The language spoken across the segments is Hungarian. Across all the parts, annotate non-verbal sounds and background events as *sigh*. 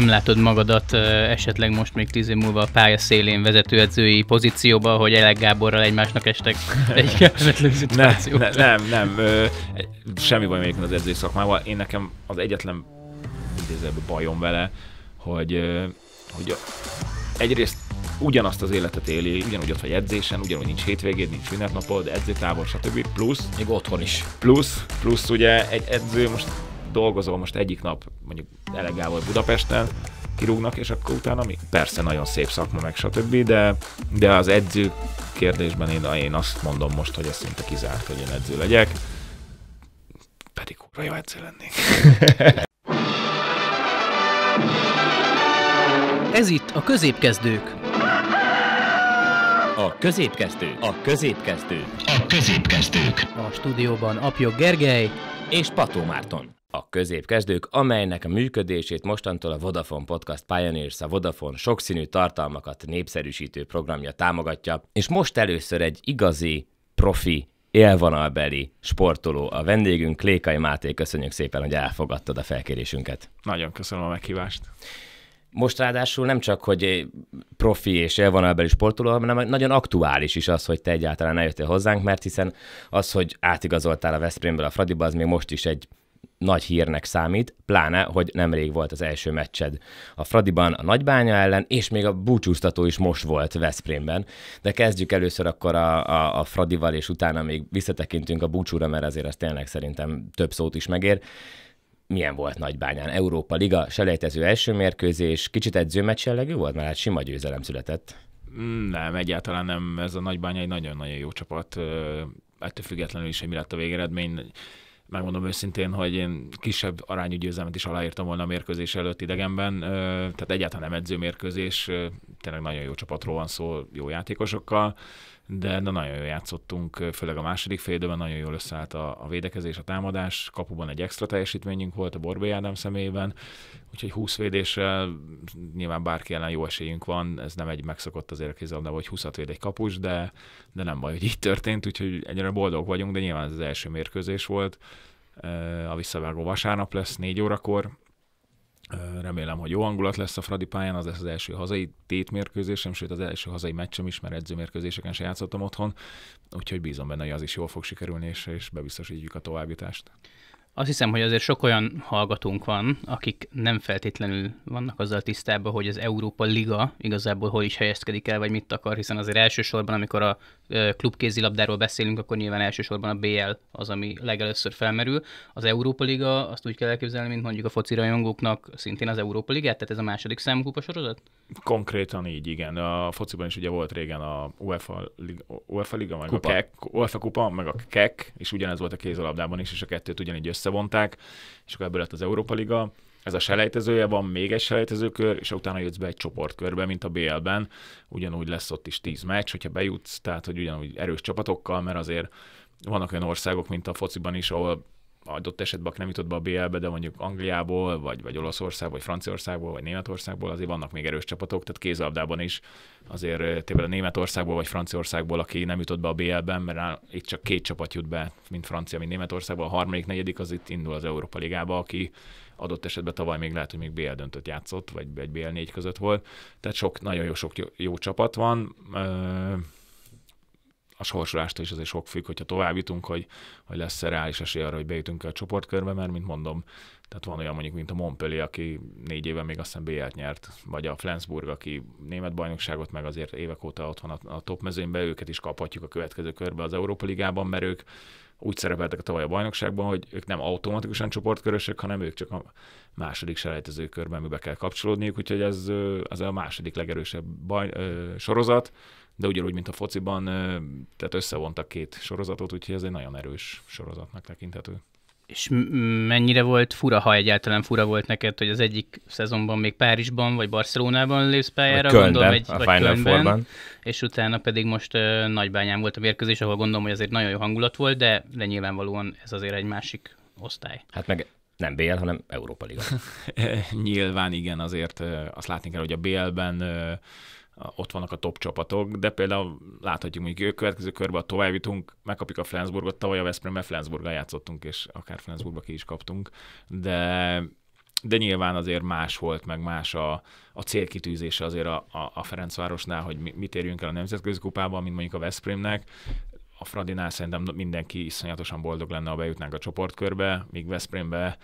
nem látod magadat esetleg most még tíz év múlva a pálya szélén vezetőedzői pozícióba, hogy Elek Gáborral egymásnak estek egy *laughs* kellemetlen szituációt. Nem, nem, nem, Semmi baj még az edzői szakmával. Én nekem az egyetlen idézőbb bajom vele, hogy, hogy egyrészt ugyanazt az életet éli, ugyanúgy ott vagy edzésen, ugyanúgy nincs hétvégéd, nincs ünnepnapod, edzőtábor, stb. Plusz. Még otthon is. Plusz, plusz ugye egy edző most dolgozol most egyik nap, mondjuk elegával Budapesten, kirúgnak, és akkor utána mi? Persze nagyon szép szakma, meg stb., de, de az edző kérdésben én, én azt mondom most, hogy ez szinte kizárt, hogy én edző legyek, pedig kurva jó edző lennék. *laughs* ez itt a Középkezdők. A Középkezdők. A Középkezdők. A Középkezdők. A stúdióban Apjog Gergely és Pató Márton a középkezdők, amelynek a működését mostantól a Vodafone Podcast Pioneers, a Vodafone sokszínű tartalmakat népszerűsítő programja támogatja, és most először egy igazi, profi, élvonalbeli sportoló a vendégünk, Lékai Máté, köszönjük szépen, hogy elfogadtad a felkérésünket. Nagyon köszönöm a meghívást. Most ráadásul nem csak, hogy profi és élvonalbeli sportoló, hanem nagyon aktuális is az, hogy te egyáltalán eljöttél hozzánk, mert hiszen az, hogy átigazoltál a Veszprémből a Fradiba, az még most is egy nagy hírnek számít, pláne, hogy nemrég volt az első meccsed a Fradiban, a Nagybánya ellen, és még a búcsúztató is most volt Veszprémben. De kezdjük először akkor a, a, a Fradival, és utána még visszatekintünk a búcsúra, mert azért az tényleg szerintem több szót is megér milyen volt Nagybányán? Európa Liga, selejtező első mérkőzés, kicsit edzőmeccs jellegű volt, mert hát sima győzelem született. Nem, egyáltalán nem. Ez a Nagybánya egy nagyon-nagyon jó csapat. Ettől függetlenül is, hogy mi lett a végeredmény megmondom őszintén, hogy én kisebb arányú győzelmet is aláírtam volna a mérkőzés előtt idegenben, tehát egyáltalán nem mérkőzés, tényleg nagyon jó csapatról van szó, jó játékosokkal, de, de nagyon jól játszottunk, főleg a második fél időben nagyon jól összeállt a, a védekezés, a támadás, kapuban egy extra teljesítményünk volt a Borbély Ádám személyében, úgyhogy 20 védéssel nyilván bárki ellen jó esélyünk van, ez nem egy megszokott az a kézabda, hogy 20 véd egy kapus, de, de nem baj, hogy így történt, úgyhogy egyre boldog vagyunk, de nyilván ez az első mérkőzés volt, a visszavágó vasárnap lesz, négy órakor. Remélem, hogy jó hangulat lesz a Fradi pályán, az lesz az első hazai tétmérkőzésem, sőt az első hazai meccsem is, mert edzőmérkőzéseken se játszottam otthon, úgyhogy bízom benne, hogy az is jól fog sikerülni, és, és bebiztosítjuk a továbbítást. Azt hiszem, hogy azért sok olyan hallgatónk van, akik nem feltétlenül vannak azzal tisztában, hogy az Európa Liga igazából hol is helyezkedik el, vagy mit akar, hiszen azért elsősorban, amikor a klubkézilabdáról beszélünk, akkor nyilván elsősorban a BL az, ami legelőször felmerül. Az Európa Liga, azt úgy kell elképzelni, mint mondjuk a foci rajongóknak szintén az Európa Ligát, tehát ez a második számú kupa sorozat? Konkrétan így, igen. A fociban is ugye volt régen a UEFA Liga, UEFA Liga meg kupa. a KEK, UEFA Kupa, meg a KEK, és ugyanez volt a kézilabdában is, és a kettőt ugyanígy összevonták, és akkor ebből lett az Európa Liga ez a selejtezője, van még egy selejtezőkör, és utána jutsz be egy csoportkörbe, mint a BL-ben, ugyanúgy lesz ott is 10 meccs, hogyha bejutsz, tehát hogy ugyanúgy erős csapatokkal, mert azért vannak olyan országok, mint a fociban is, ahol adott esetben, aki nem jutott be a BL-be, de mondjuk Angliából, vagy, vagy Olaszország, vagy Franciaországból, vagy Németországból, azért vannak még erős csapatok, tehát kézlabdában is azért eh, tényleg a Németországból, vagy Franciaországból, aki nem jutott be a BL-ben, mert itt csak két csapat jut be, mint Francia, mint Németországból, a harmadik, negyedik az itt indul az Európa Ligába, aki adott esetben tavaly még lehet, hogy még BL döntött játszott, vagy egy BL négy között volt. Tehát sok, nagyon jó, sok jó, jó csapat van. Ö- a sorsolástól is azért sok függ, hogyha tovább jutunk, hogy, hogy lesz-e reális esély arra, hogy bejutunk a csoportkörbe, mert mint mondom, tehát van olyan mondjuk, mint a Montpellier, aki négy éve még aztán BL-t nyert, vagy a Flensburg, aki német bajnokságot, meg azért évek óta ott van a, a top mezőnben, őket is kaphatjuk a következő körbe az Európa Ligában, mert ők úgy szerepeltek a tavaly a bajnokságban, hogy ők nem automatikusan csoportkörösek, hanem ők csak a második selejtező körben amiben kell kapcsolódniuk, úgyhogy ez, ez a második legerősebb baj, ö, sorozat, de ugyanúgy, mint a fociban, tehát összevontak két sorozatot, úgyhogy ez egy nagyon erős sorozatnak tekinthető. És mennyire volt fura, ha egyáltalán fura volt neked, hogy az egyik szezonban még Párizsban vagy Barcelonában lépsz pályára, vagy gondolom, egy, a vagy Final Kölnben, és utána pedig most ö, Nagybányán volt a mérkőzés, ahol gondolom, hogy azért nagyon jó hangulat volt, de, de nyilvánvalóan ez azért egy másik osztály. Hát meg nem BL, hanem Európa Liga. *laughs* Nyilván igen, azért azt látni kell, hogy a BL-ben ott vannak a top csapatok, de például láthatjuk hogy a következő körben, a tovább jutunk, megkapjuk a Flensburgot, tavaly a Veszprémmel Flensburggal játszottunk, és akár Flensburgba ki is kaptunk, de de nyilván azért más volt, meg más a, a célkitűzése azért a, a, a Ferencvárosnál, hogy mi, mit érjünk el a Nemzetközi Kupában, mint mondjuk a Veszprémnek. A Fradinál szerintem mindenki iszonyatosan boldog lenne, ha bejutnánk a csoportkörbe, míg Veszprémbe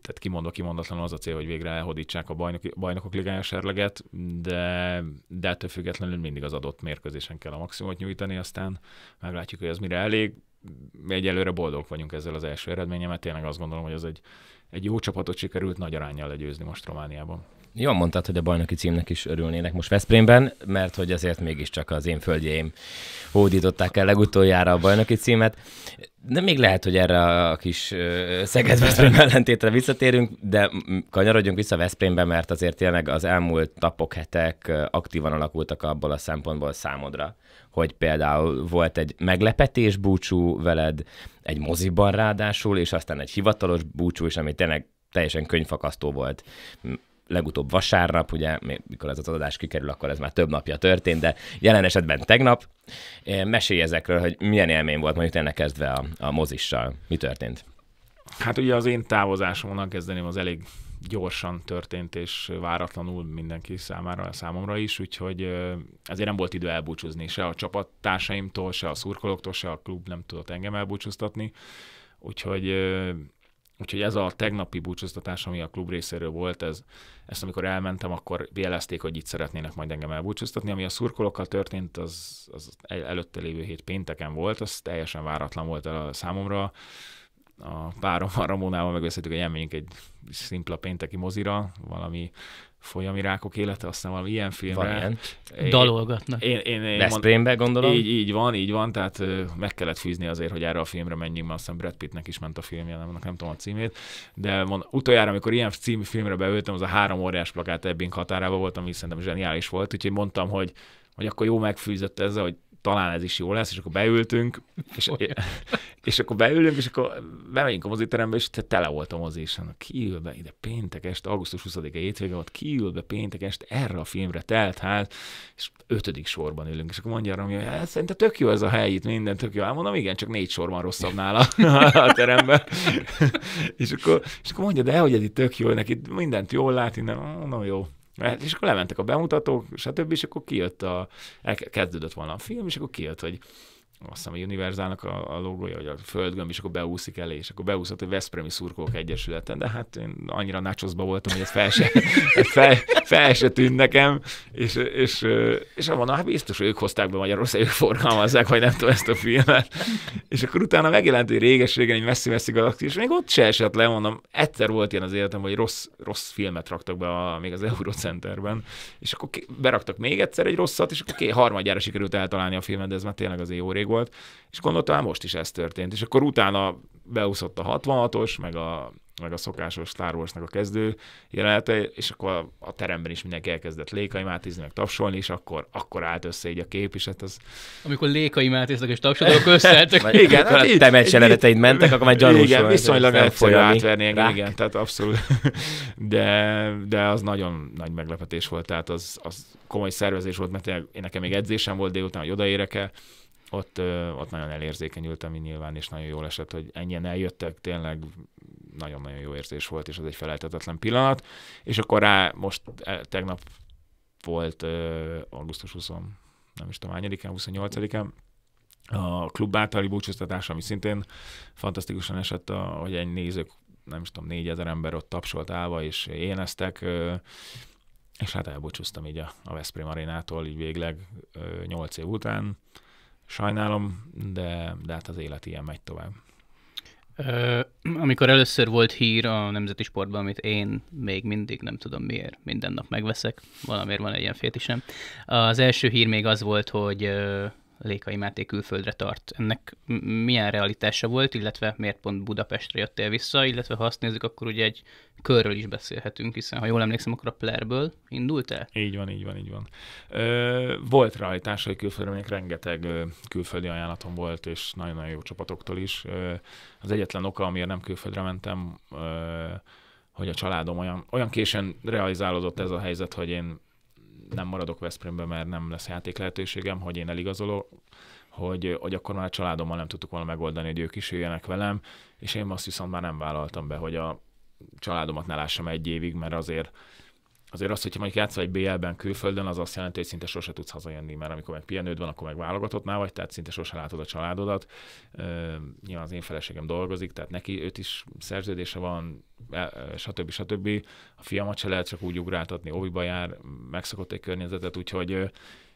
tehát kimondva kimondatlanul az a cél, hogy végre elhodítsák a bajnoki, bajnokok ligája serleget, de, de ettől függetlenül mindig az adott mérkőzésen kell a maximumot nyújtani, aztán meglátjuk, hogy ez mire elég. Egyelőre boldog vagyunk ezzel az első eredménye, mert tényleg azt gondolom, hogy az egy, egy jó csapatot sikerült nagy arányjal legyőzni most Romániában. Jól mondtad, hogy a bajnoki címnek is örülnének most Veszprémben, mert hogy azért mégiscsak az én földjeim hódították el legutoljára a bajnoki címet. De még lehet, hogy erre a kis szeged veszprém ellentétre visszatérünk, de kanyarodjunk vissza Veszprémbe, mert azért tényleg az elmúlt napok, hetek aktívan alakultak abból a szempontból számodra, hogy például volt egy meglepetés búcsú veled, egy moziban ráadásul, és aztán egy hivatalos búcsú is, ami tényleg teljesen könyvfakasztó volt legutóbb vasárnap, ugye mikor ez az adás kikerül, akkor ez már több napja történt, de jelen esetben tegnap. Eh, mesélj ezekről, hogy milyen élmény volt mondjuk ennek kezdve a, a mozissal. Mi történt? Hát ugye az én távozásomon kezdeném, az elég gyorsan történt, és váratlanul mindenki számára, számomra is, úgyhogy ezért nem volt idő elbúcsúzni se a csapattársaimtól, se a szurkolóktól, se a klub nem tudott engem elbúcsúztatni, úgyhogy Úgyhogy ez a tegnapi búcsúztatás, ami a klub részéről volt, ez, ezt amikor elmentem, akkor jelezték, hogy itt szeretnének majd engem elbúcsúztatni. Ami a szurkolókkal történt, az, az előtte lévő hét pénteken volt, az teljesen váratlan volt el a számomra. A párom a Ramonával megbeszéltük, hogy elmegyünk egy szimpla pénteki mozira, valami rákok élete, aztán valami ilyen filmre. Van ilyen. Én, Dalolgatnak. Én, én, én Veszprémbe gondolom. Így, így van, így van, tehát meg kellett fűzni azért, hogy erre a filmre menjünk, mert aztán Brad Pittnek is ment a filmje, nem, nem tudom a címét, de mond, utoljára, amikor ilyen című filmre beültem, az a három óriás plakát Ebbing határába volt, ami szerintem zseniális volt, úgyhogy mondtam, hogy hogy akkor jó megfűzött ezzel, hogy talán ez is jó lesz, és akkor beültünk, és, *laughs* és akkor beülünk, és akkor bemegyünk a moziterembe, és tele volt a mozi, és annak hát, kiül be ide péntek este, augusztus 20-a hétvége volt, kiül be péntek este erre a filmre telt ház, és ötödik sorban ülünk, és akkor mondja arra, hogy hát, szerintem tök jó ez a hely itt, minden tök jó. Hát mondom, igen, csak négy sorban rosszabb nála *laughs* a teremben. *laughs* és, akkor, és akkor mondja, de hogy ez itt tök jó, neki mindent jól lát, innen, mondom, jó, és akkor lementek a bemutatók, stb., és akkor kijött a, kezdődött volna a film, és akkor kijött, hogy azt hiszem a univerzálnak a, a logója, hogy a földgömb, és akkor beúszik elé, és akkor beúszott a Veszprémi Szurkolók Egyesületen, de hát én annyira nácsoszba voltam, hogy ez fel se, *laughs* fel, fel se tűnt nekem, és, és, és mondom, hát biztos, hogy ők hozták be Magyarország, ők forgalmazzák, vagy nem tudom ezt a filmet. És akkor utána megjelent, hogy réges-régen egy messzi-messzi galaxis, és még ott se esett le, mondom, egyszer volt ilyen az életem, hogy rossz, rossz filmet raktak be a, még az Eurocenterben, és akkor beraktak még egyszer egy rosszat, és akkor harmadjára sikerült eltalálni a filmet, de ez már tényleg az jó rég volt, és gondoltam, most is ez történt. És akkor utána beúszott a 66-os, meg a, meg a szokásos Star wars a kezdő jelenete, és akkor a teremben is mindenki elkezdett lékaimátizni, meg tapsolni, és akkor, akkor állt össze így a kép, és hát az... Amikor lékaimátisznak és tapsolnak, akkor összeálltak. *laughs* igen, hát így, jeleneteid mentek, akkor már gyanús Igen, viszonylag fogja átverni engem, igen, tehát abszolút. *laughs* De, de az nagyon nagy meglepetés volt, tehát az, az komoly szervezés volt, mert én nekem még edzésem volt délután, hogy odaérek e ott, ott nagyon ami nyilván, és nagyon jól esett, hogy ennyien eljöttek, tényleg nagyon-nagyon jó érzés volt, és az egy feleltetetlen pillanat. És akkor rá most e, tegnap volt augusztus 20, nem is tudom, hányadikán, 28-án, a klub általi búcsúztatás, ami szintén fantasztikusan esett, hogy egy nézők, nem is tudom, négyezer ember ott tapsolt állva, és éneztek, és hát elbúcsúztam így a, a Veszprém Arénától, így végleg nyolc év után, Sajnálom, de, de hát az élet ilyen megy tovább. Amikor először volt hír a nemzeti sportban, amit én még mindig nem tudom miért, minden nap megveszek, valamiért van egy ilyen fétisem. Az első hír még az volt, hogy Lékai Máté külföldre tart. Ennek milyen realitása volt, illetve miért pont Budapestre jöttél vissza, illetve ha azt nézzük, akkor ugye egy körről is beszélhetünk, hiszen ha jól emlékszem, akkor a Plerből indult el? Így van, így van, így van. Ö, volt realitása, hogy külföldre mondjuk rengeteg ö, külföldi ajánlatom volt, és nagyon-nagyon jó csapatoktól is. Ö, az egyetlen oka, amiért nem külföldre mentem, ö, hogy a családom olyan, olyan későn realizálódott ez a helyzet, hogy én nem maradok Veszprémben, mert nem lesz játék lehetőségem, hogy én eligazolok, hogy, hogy akkor már a családommal nem tudtuk volna megoldani, hogy ők is jöjjenek velem, és én azt viszont már nem vállaltam be, hogy a családomat ne lássam egy évig, mert azért azért az, hogyha mondjuk játszol egy BL-ben külföldön, az azt jelenti, hogy szinte sose tudsz hazajönni, mert amikor meg pihenőd van, akkor meg válogatottnál vagy, tehát szinte sose látod a családodat. nyilván az én feleségem dolgozik, tehát neki őt is szerződése van, e, e, stb. stb. A fiamat se lehet csak úgy ugráltatni, óviba jár, megszokott egy környezetet, úgyhogy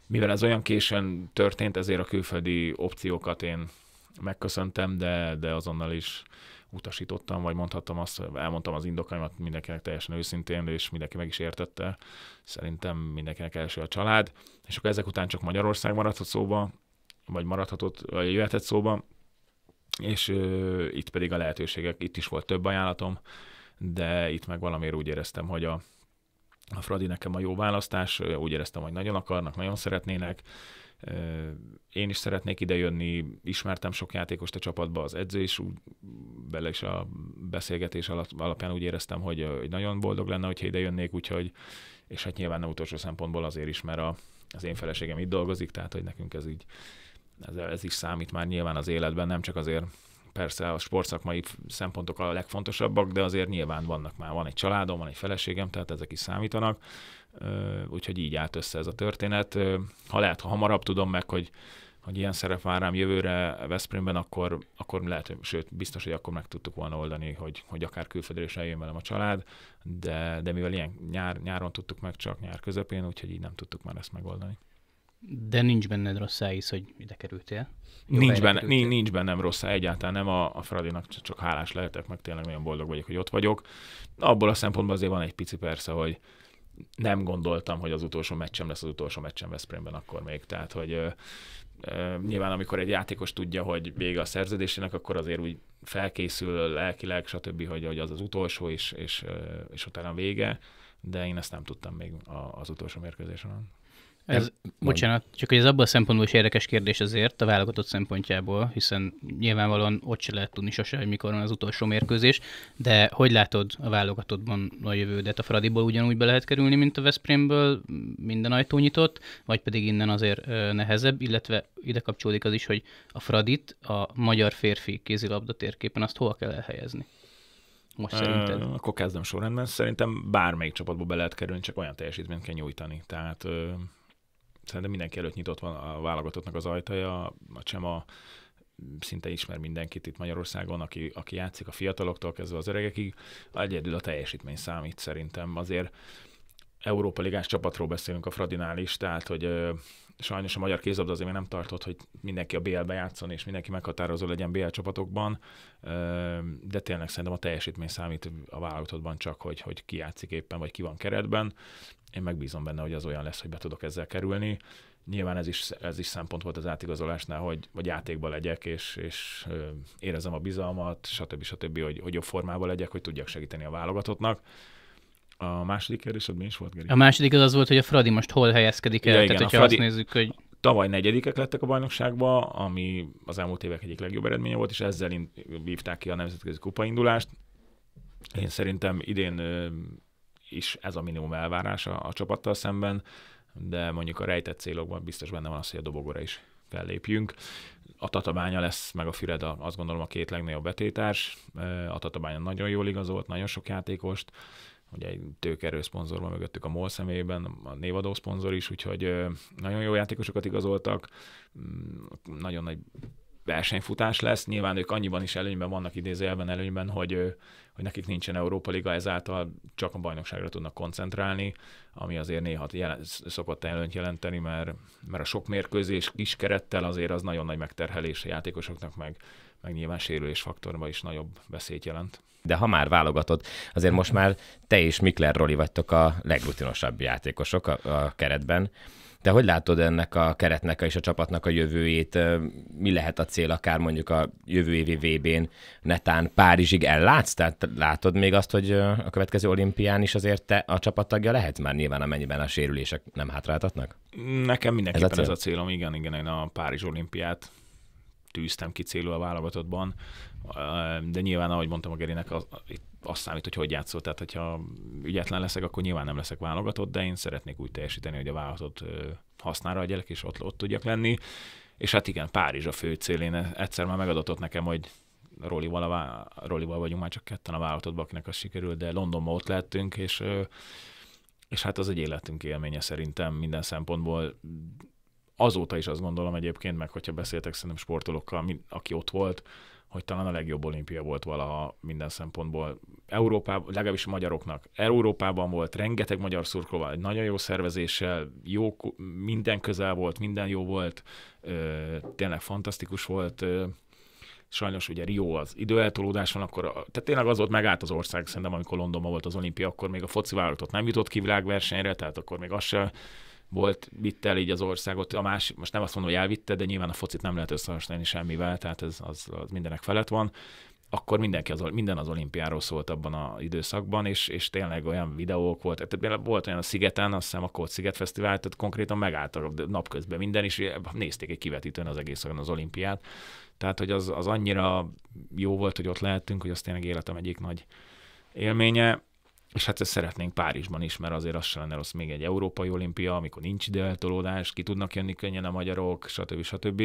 mivel ez olyan későn történt, ezért a külföldi opciókat én megköszöntem, de, de azonnal is utasítottam, vagy mondhattam azt, elmondtam az indokaimat mindenkinek teljesen őszintén, és mindenki meg is értette. Szerintem mindenkinek első a család. És akkor ezek után csak Magyarország maradhat szóba, vagy maradhatott, vagy jöhetett szóba, és ö, itt pedig a lehetőségek, itt is volt több ajánlatom, de itt meg valamiért úgy éreztem, hogy a, a Fradi nekem a jó választás, úgy éreztem, hogy nagyon akarnak, nagyon szeretnének, én is szeretnék idejönni, ismertem sok játékost a csapatba, az edző is, bele is a beszélgetés alapján úgy éreztem, hogy, hogy nagyon boldog lenne, hogyha idejönnék, úgyhogy, és hát nyilván nem utolsó szempontból azért is, mert a, az én feleségem itt dolgozik, tehát hogy nekünk ez így, ez, ez is számít már nyilván az életben, nem csak azért persze a sportszakmai szempontok a legfontosabbak, de azért nyilván vannak már, van egy családom, van egy feleségem, tehát ezek is számítanak, úgyhogy így állt össze ez a történet. Ha lehet, ha hamarabb tudom meg, hogy hogy ilyen szerep vár rám jövőre Veszprémben, akkor, akkor lehet, sőt, biztos, hogy akkor meg tudtuk volna oldani, hogy, hogy akár külföldre is eljön velem a család, de, de mivel ilyen nyár, nyáron tudtuk meg csak nyár közepén, úgyhogy így nem tudtuk már ezt megoldani. De nincs benned rossz is, hogy ide kerültél. Jó nincs, benne, kerültél. nincs bennem rossz egyáltalán nem a, a Fradinak, csak hálás lehetek, meg tényleg nagyon boldog vagyok, hogy ott vagyok. Abból a szempontból azért van egy pici persze, hogy nem gondoltam, hogy az utolsó meccsem lesz az utolsó meccsem Veszprémben akkor még. Tehát, hogy ö, ö, nyilván amikor egy játékos tudja, hogy vége a szerződésének, akkor azért úgy felkészül lelkileg, stb., hogy, hogy az az utolsó, és, és, és utána vége, de én ezt nem tudtam még az utolsó mérkőzésen. Ez, nem. bocsánat, csak hogy ez abban a szempontból is érdekes kérdés azért, a válogatott szempontjából, hiszen nyilvánvalóan ott se lehet tudni sose, hogy mikor van az utolsó mérkőzés, de hogy látod a válogatottban a jövődet? A Fradiból ugyanúgy be lehet kerülni, mint a Veszprémből, minden ajtó nyitott, vagy pedig innen azért nehezebb, illetve ide kapcsolódik az is, hogy a Fradit a magyar férfi kézilabda térképen azt hova kell elhelyezni? most szerinted? akkor kezdem sorrendben. Szerintem bármelyik csapatba be lehet kerülni, csak olyan teljesítményt kell nyújtani. Tehát szerintem mindenki előtt nyitott van a válogatottnak az ajtaja, a Csema szinte ismer mindenkit itt Magyarországon, aki, aki játszik a fiataloktól kezdve az öregekig. Egyedül a teljesítmény számít szerintem. Azért Európa Ligás csapatról beszélünk a Fradinál is, tehát hogy ö, sajnos a magyar kézabda azért még nem tartott, hogy mindenki a BL-be játszon, és mindenki meghatározó legyen BL csapatokban, ö, de tényleg szerintem a teljesítmény számít a válogatottban csak, hogy, hogy ki játszik éppen, vagy ki van keretben, én megbízom benne, hogy az olyan lesz, hogy be tudok ezzel kerülni. Nyilván ez is, ez is szempont volt az átigazolásnál, hogy vagy játékba legyek, és, és érezem a bizalmat, stb. stb., hogy, hogy jobb formában legyek, hogy tudjak segíteni a válogatottnak. A második kérdésed mi is volt, Geri? A második az az volt, hogy a Fradi most hol helyezkedik el, ja, tehát igen, Fradi... azt nézzük, hogy... Tavaly negyedikek lettek a bajnokságban, ami az elmúlt évek egyik legjobb eredménye volt, és ezzel vívták ki a nemzetközi kupaindulást. Én szerintem idén is ez a minimum elvárás a, a csapattal szemben, de mondjuk a rejtett célokban biztos benne van az, hogy a dobogóra is fellépjünk. A Tatabánya lesz, meg a Füred a, azt gondolom a két legnagyobb betétárs. A Tatabánya nagyon jól igazolt, nagyon sok játékost, ugye egy tőkerő szponzor van mögöttük a MOL személyében, a névadó szponzor is, úgyhogy nagyon jó játékosokat igazoltak, mm, nagyon nagy versenyfutás lesz. Nyilván ők annyiban is előnyben vannak idézőjelben előnyben, hogy hogy nekik nincsen Európa Liga, ezáltal csak a bajnokságra tudnak koncentrálni, ami azért néha jelen, szokott előnyt jelenteni, mert, mert a sok mérkőzés kis kerettel azért az nagyon nagy megterhelés a játékosoknak, meg, meg nyilván sérülés faktorba is nagyobb veszélyt jelent. De ha már válogatod, azért most már te és Mikler Roli vagytok a legrutinosabb játékosok a, a keretben. Te hogy látod ennek a keretnek és a csapatnak a jövőjét? Mi lehet a cél akár mondjuk a jövő évi VB-n netán Párizsig ellátsz? Tehát látod még azt, hogy a következő olimpián is azért te a csapattagja lehet már nyilván, amennyiben a sérülések nem hátráltatnak? Nekem mindenképpen ez a, cél? ez a célom, igen, igen, én a Párizs olimpiát tűztem ki célul a válogatottban, de nyilván, ahogy mondtam a Gerinek, az, itt azt számít, hogy hogy játszol. Tehát, hogyha ügyetlen leszek, akkor nyilván nem leszek válogatott, de én szeretnék úgy teljesíteni, hogy a válogatott hasznára a gyerek, és ott, ott tudjak lenni. És hát igen, Párizs a fő cél. Én egyszer már megadatott nekem, hogy Rolival, a vá- Rolival vagyunk már csak ketten a válogatottban, akinek az sikerült, de Londonban ott lettünk, és, és hát az egy életünk élménye szerintem minden szempontból. Azóta is azt gondolom egyébként, meg hogyha beszéltek szerintem sportolókkal, aki ott volt, hogy talán a legjobb olimpia volt valaha minden szempontból, Európában, legalábbis a magyaroknak. Európában volt, rengeteg magyar szurkolóval, nagyon jó szervezéssel, jó, minden közel volt, minden jó volt, ö, tényleg fantasztikus volt. Ö, sajnos ugye Rio az időeltolódás van, akkor tehát tényleg az volt megállt az ország, szerintem amikor Londonban volt az olimpia, akkor még a foci válogatott nem jutott ki világversenyre, tehát akkor még az sem volt, vitt el így az országot. A másik, most nem azt mondom, hogy elvitte, de nyilván a focit nem lehet összehasonlítani semmivel, tehát ez az, az mindenek felett van akkor mindenki az, minden az olimpiáról szólt abban az időszakban, és, és tényleg olyan videók volt, tehát volt olyan a Szigeten, azt hiszem a Kód Sziget Fesztivál, tehát konkrétan megállt a napközben minden, és nézték egy kivetítőn az egész az olimpiát. Tehát, hogy az, az annyira jó volt, hogy ott lehettünk, hogy az tényleg életem egyik nagy élménye. És hát ezt szeretnénk Párizsban is, mert azért az se lenne rossz még egy európai olimpia, amikor nincs ide ki tudnak jönni könnyen a magyarok, stb. stb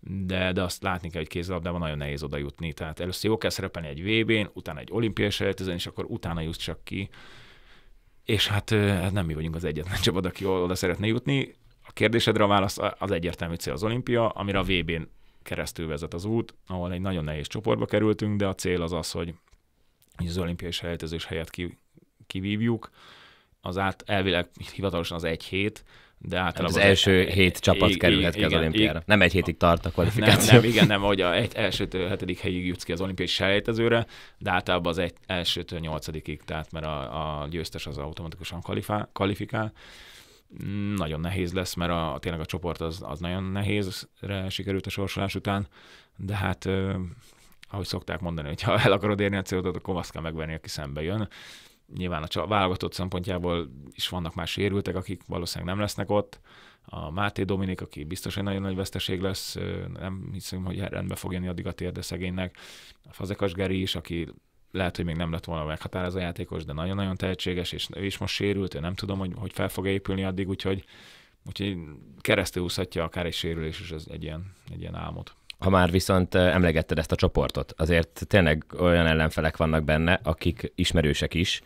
de, de azt látni kell, hogy kézilabdában nagyon nehéz oda jutni. Tehát először jó kell szerepelni egy vb n utána egy olimpiai selejtezőn, és akkor utána jut csak ki. És hát, hát nem mi vagyunk az egyetlen *laughs* csapat, aki oda szeretne jutni. A kérdésedre a válasz az egyértelmű cél az olimpia, amire a vb n keresztül vezet az út, ahol egy nagyon nehéz csoportba kerültünk, de a cél az az, hogy az olimpiai selejtezős helyet kivívjuk. Az át elvileg hivatalosan az egy hét, de hát általában... Az, az első egy, hét csapat kerülhet ki az olimpiára. nem egy hétig tart a kvalifikáció. Nem, nem *laughs* igen, nem, hogy a egy, elsőtől hetedik helyig jutsz ki az olimpiai sejtezőre, de általában az egy, elsőtől nyolcadikig, tehát mert a, a győztes az automatikusan kvalifikál. kvalifikál. Nagyon nehéz lesz, mert a, tényleg a csoport az, az nagyon nehézre sikerült a sorsolás után, de hát ahogy szokták mondani, hogy ha el akarod érni a célodat, akkor azt kell megvenni, aki szembe jön nyilván a válogatott szempontjából is vannak más sérültek, akik valószínűleg nem lesznek ott. A Máté Dominik, aki biztos, hogy nagyon nagy veszteség lesz, nem hiszem, hogy rendbe fog jönni addig a térde szegénynek. A Fazekas Geri is, aki lehet, hogy még nem lett volna meghatározó játékos, de nagyon-nagyon tehetséges, és ő is most sérült, én nem tudom, hogy, hogy fel fog épülni addig, úgyhogy, úgyhogy keresztül úszhatja akár egy sérülés és ez egy ilyen, egy ilyen álmot. Ha már viszont emlegetted ezt a csoportot, azért tényleg olyan ellenfelek vannak benne, akik ismerősek is,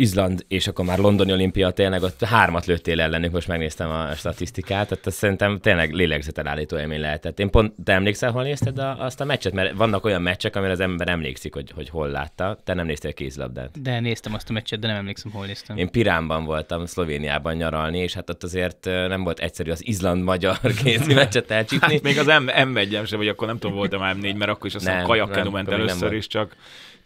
Izland, és akkor már Londoni olimpia, tényleg ott hármat lőttél ellenük, most megnéztem a statisztikát, tehát azt szerintem tényleg állító élmény lehetett. Én pont, te emlékszel, hol nézted a, azt a meccset? Mert vannak olyan meccsek, amire az ember emlékszik, hogy, hogy hol látta. Te nem néztél kézlabdát. De néztem azt a meccset, de nem emlékszem, hol néztem. Én Piránban voltam, Szlovéniában nyaralni, és hát ott azért nem volt egyszerű az Izland-magyar *laughs* kézi meccset elcsípni. Hát még az m 1 sem, vagy akkor nem tudom, voltam m 4 mert akkor is aztán kajakkenú ment először, is csak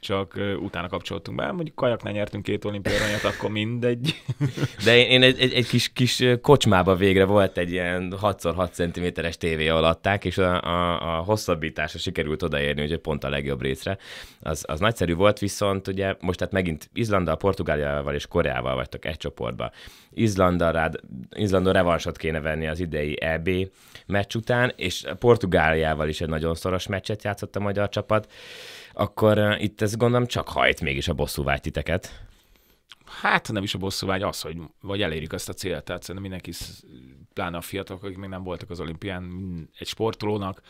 csak utána kapcsoltunk be. Mondjuk kajaknál nyertünk két olimpiai aranyat, akkor mindegy. *laughs* De én, én egy, egy, egy kis, kis kocsmába végre volt egy ilyen 6x6 cm-es tévé alatták, és a, a, a hosszabbításra sikerült odaérni, ugye pont a legjobb részre. Az, az nagyszerű volt, viszont ugye most tehát megint Izlanda, Portugáliával és Koreával vagytok egy csoportban. Izlanda, rád, Izlanda revansot kéne venni az idei EB meccs után, és Portugáliával is egy nagyon szoros meccset játszott a magyar csapat akkor eh, itt ez gondolom csak hajt mégis a bosszúvágy titeket. Hát nem is a vágy az, hogy vagy elérjük ezt a célt. Tehát szerintem mindenki, pláne a fiatalok, akik még nem voltak az olimpián, egy sportolónak,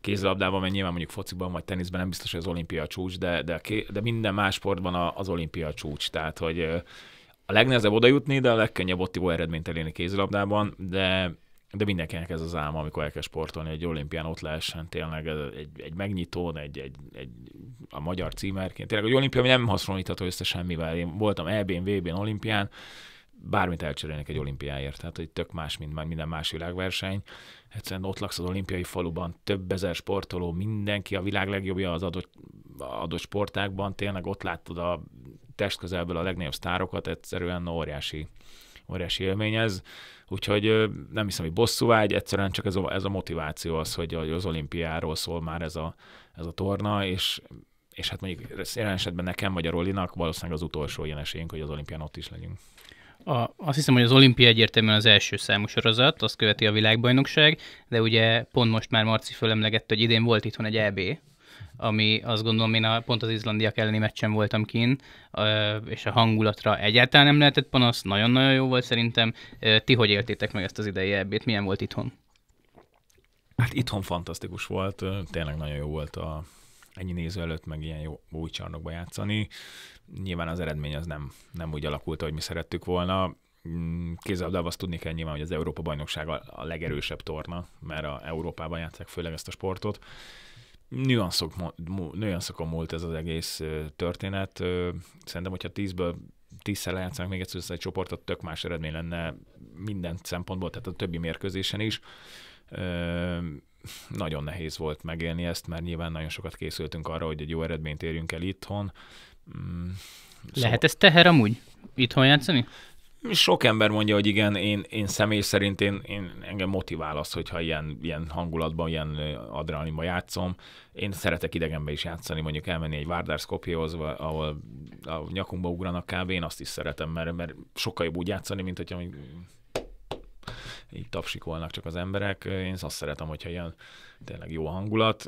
kézlabdában, mert nyilván mondjuk fociban vagy teniszben nem biztos, hogy az olimpia csúcs, de, de, de minden más sportban az olimpia csúcs. Tehát, hogy eh, a legnehezebb odajutni, de a legkönnyebb ott jó eredményt elérni kézlabdában, de de mindenkinek ez az álma, amikor elkezd sportolni, egy olimpián ott lehessen tényleg egy, egy megnyitón, egy, egy, egy, a magyar címerként. Tényleg egy olimpia nem hasonlítható össze semmivel. Én voltam EB-n, VB-n, olimpián, bármit elcserélnek egy olimpiáért. Tehát, hogy tök más, mint minden más világverseny. Egyszerűen ott laksz az olimpiai faluban, több ezer sportoló, mindenki a világ legjobbja az adott, adott sportákban. Tényleg ott láttad a test közelből a legnagyobb sztárokat, egyszerűen óriási, óriási élmény ez Úgyhogy nem hiszem, hogy vágy, egyszerűen csak ez a, ez a motiváció az, hogy az olimpiáról szól már ez a, ez a torna, és és hát mondjuk jelen esetben nekem vagy a Rolinak valószínűleg az utolsó ilyen esélyünk, hogy az olimpián ott is legyünk. A, azt hiszem, hogy az olimpia egyértelműen az első számú sorozat, azt követi a világbajnokság, de ugye pont most már Marci fölemlegette, hogy idén volt itthon egy EB, ami azt gondolom én a, pont az izlandiak elleni meccsen voltam kín, és a hangulatra egyáltalán nem lehetett panasz, nagyon-nagyon jó volt szerintem. Ti hogy éltétek meg ezt az idei ebbét? Milyen volt itthon? Hát itthon fantasztikus volt, tényleg nagyon jó volt a ennyi néző előtt meg ilyen jó új csarnokba játszani. Nyilván az eredmény az nem, nem úgy alakult, ahogy mi szerettük volna. Mm, Kézzel azt tudni kell nyilván, hogy az Európa bajnokság a legerősebb torna, mert a Európában játszák főleg ezt a sportot nüanszok, nüanszokon múlt ez az egész történet. Szerintem, hogyha tízből tízszer lejátszanak még egyszer egy csoportot, tök más eredmény lenne minden szempontból, tehát a többi mérkőzésen is. nagyon nehéz volt megélni ezt, mert nyilván nagyon sokat készültünk arra, hogy egy jó eredményt érjünk el itthon. Mm, szóval... Lehet ez teher amúgy? Itthon játszani? Sok ember mondja, hogy igen, én, én személy szerint én, én engem motivál az, hogyha ilyen, ilyen hangulatban, ilyen adrenalinban játszom. Én szeretek idegenben is játszani, mondjuk elmenni egy Várdár Skopjehoz, ahol a nyakunkba ugranak kb. Én azt is szeretem, mert, mert sokkal jobb úgy játszani, mint hogyha mondjuk így tapsikolnak csak az emberek. Én azt szeretem, hogyha ilyen tényleg jó hangulat.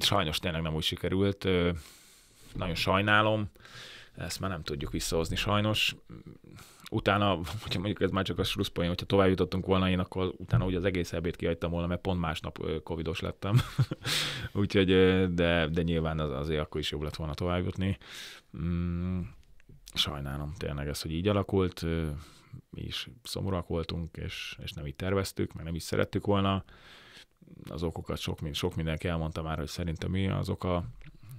Sajnos tényleg nem úgy sikerült. Nagyon sajnálom ezt már nem tudjuk visszahozni sajnos. Utána, hogyha mondjuk ez már csak a slusszpoén, hogyha tovább jutottunk volna én, akkor utána ugye az egész ebét kihagytam volna, mert pont másnap covidos lettem. *laughs* Úgyhogy, de, de nyilván az, azért akkor is jobb lett volna tovább jutni. Mm, sajnálom tényleg ez, hogy így alakult, mi is szomorúak voltunk, és, és nem így terveztük, meg nem is szerettük volna. Az okokat sok, sok mindenki elmondta már, hogy szerintem mi az oka,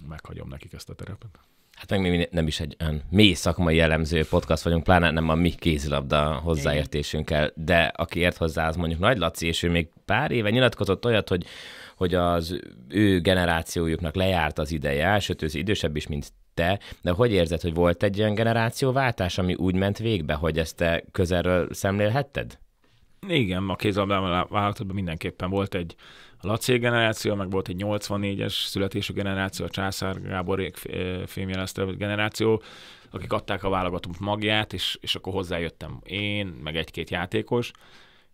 meghagyom nekik ezt a terepet. Hát meg mi nem is egy olyan mély szakmai jellemző podcast vagyunk, pláne nem a mi kézilabda hozzáértésünkkel, de aki ért hozzá, az mondjuk Nagy Laci, és ő még pár éve nyilatkozott olyat, hogy, hogy az ő generációjuknak lejárt az ideje, sőt, ő idősebb is, mint te, de hogy érzed, hogy volt egy ilyen generációváltás, ami úgy ment végbe, hogy ezt te közelről szemlélhetted? Igen, a kézilabdával mindenképpen volt egy Laci generáció, meg volt egy 84-es születésű generáció, a Császár Gáborék filmjelezte eh, generáció, akik adták a válogatott magját, és, és akkor hozzájöttem én, meg egy-két játékos,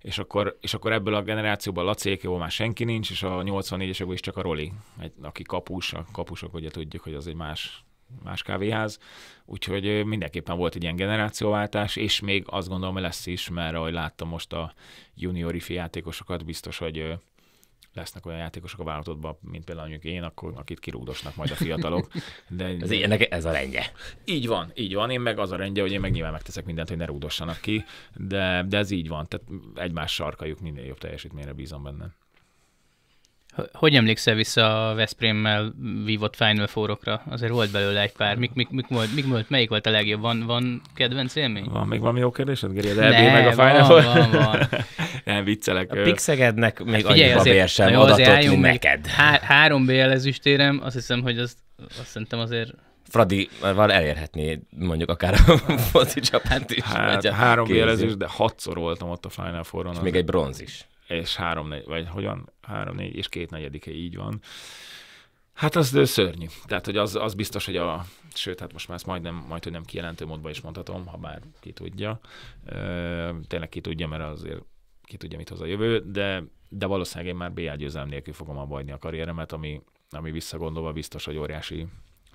és akkor, és akkor ebből a generációban Lacék, jó, már senki nincs, és a 84-esekből is csak a Roli, egy, aki kapus, a kapusok ugye tudjuk, hogy az egy más, más kávéház, úgyhogy eh, mindenképpen volt egy ilyen generációváltás, és még azt gondolom, hogy lesz is, mert ahogy láttam most a juniori játékosokat, biztos, hogy eh, lesznek olyan játékosok a válogatottban, mint például mondjuk én, akkor akit kirúgdosnak majd a fiatalok. De... *laughs* ez, ilyenek, ez a rendje. Így van, így van. Én meg az a rendje, hogy én meg nyilván megteszek mindent, hogy ne rúgdossanak ki, de, de ez így van. Tehát egymás sarkajuk minél jobb teljesítményre bízom benne. Hogy emlékszel vissza a Veszprémmel vívott Final Four-okra? Azért volt belőle egy pár. Mik, mik, mik, volt, mik volt, melyik volt a legjobb? Van, van kedvenc élmény? Van még valami jó kérdésed, Geri? Az ne, meg a Final Four? Van, van, *laughs* Nem, viccelek. A Pixegednek hát még Figyelj, annyi azért, sem jó, adatott, mint neked. Há- három BL ezüstérem, azt hiszem, hogy azt, azt szerintem azért Fradi van elérhetné mondjuk akár a foci csapát is. Hát, három bélezés, de hatszor voltam ott a Final Four-on. És még egy bronz is és három, negy, vagy hogyan? Három, négy és két negyedike, így van. Hát az szörnyű. Tehát, hogy az, az biztos, hogy a, sőt, hát most már ezt majdnem, majd, hogy nem kijelentő módban is mondhatom, ha bár ki tudja. tényleg ki tudja, mert azért ki tudja, mit hoz a jövő, de, de valószínűleg én már BA győzelm nélkül fogom abba a karrieremet, ami, ami visszagondolva biztos, hogy óriási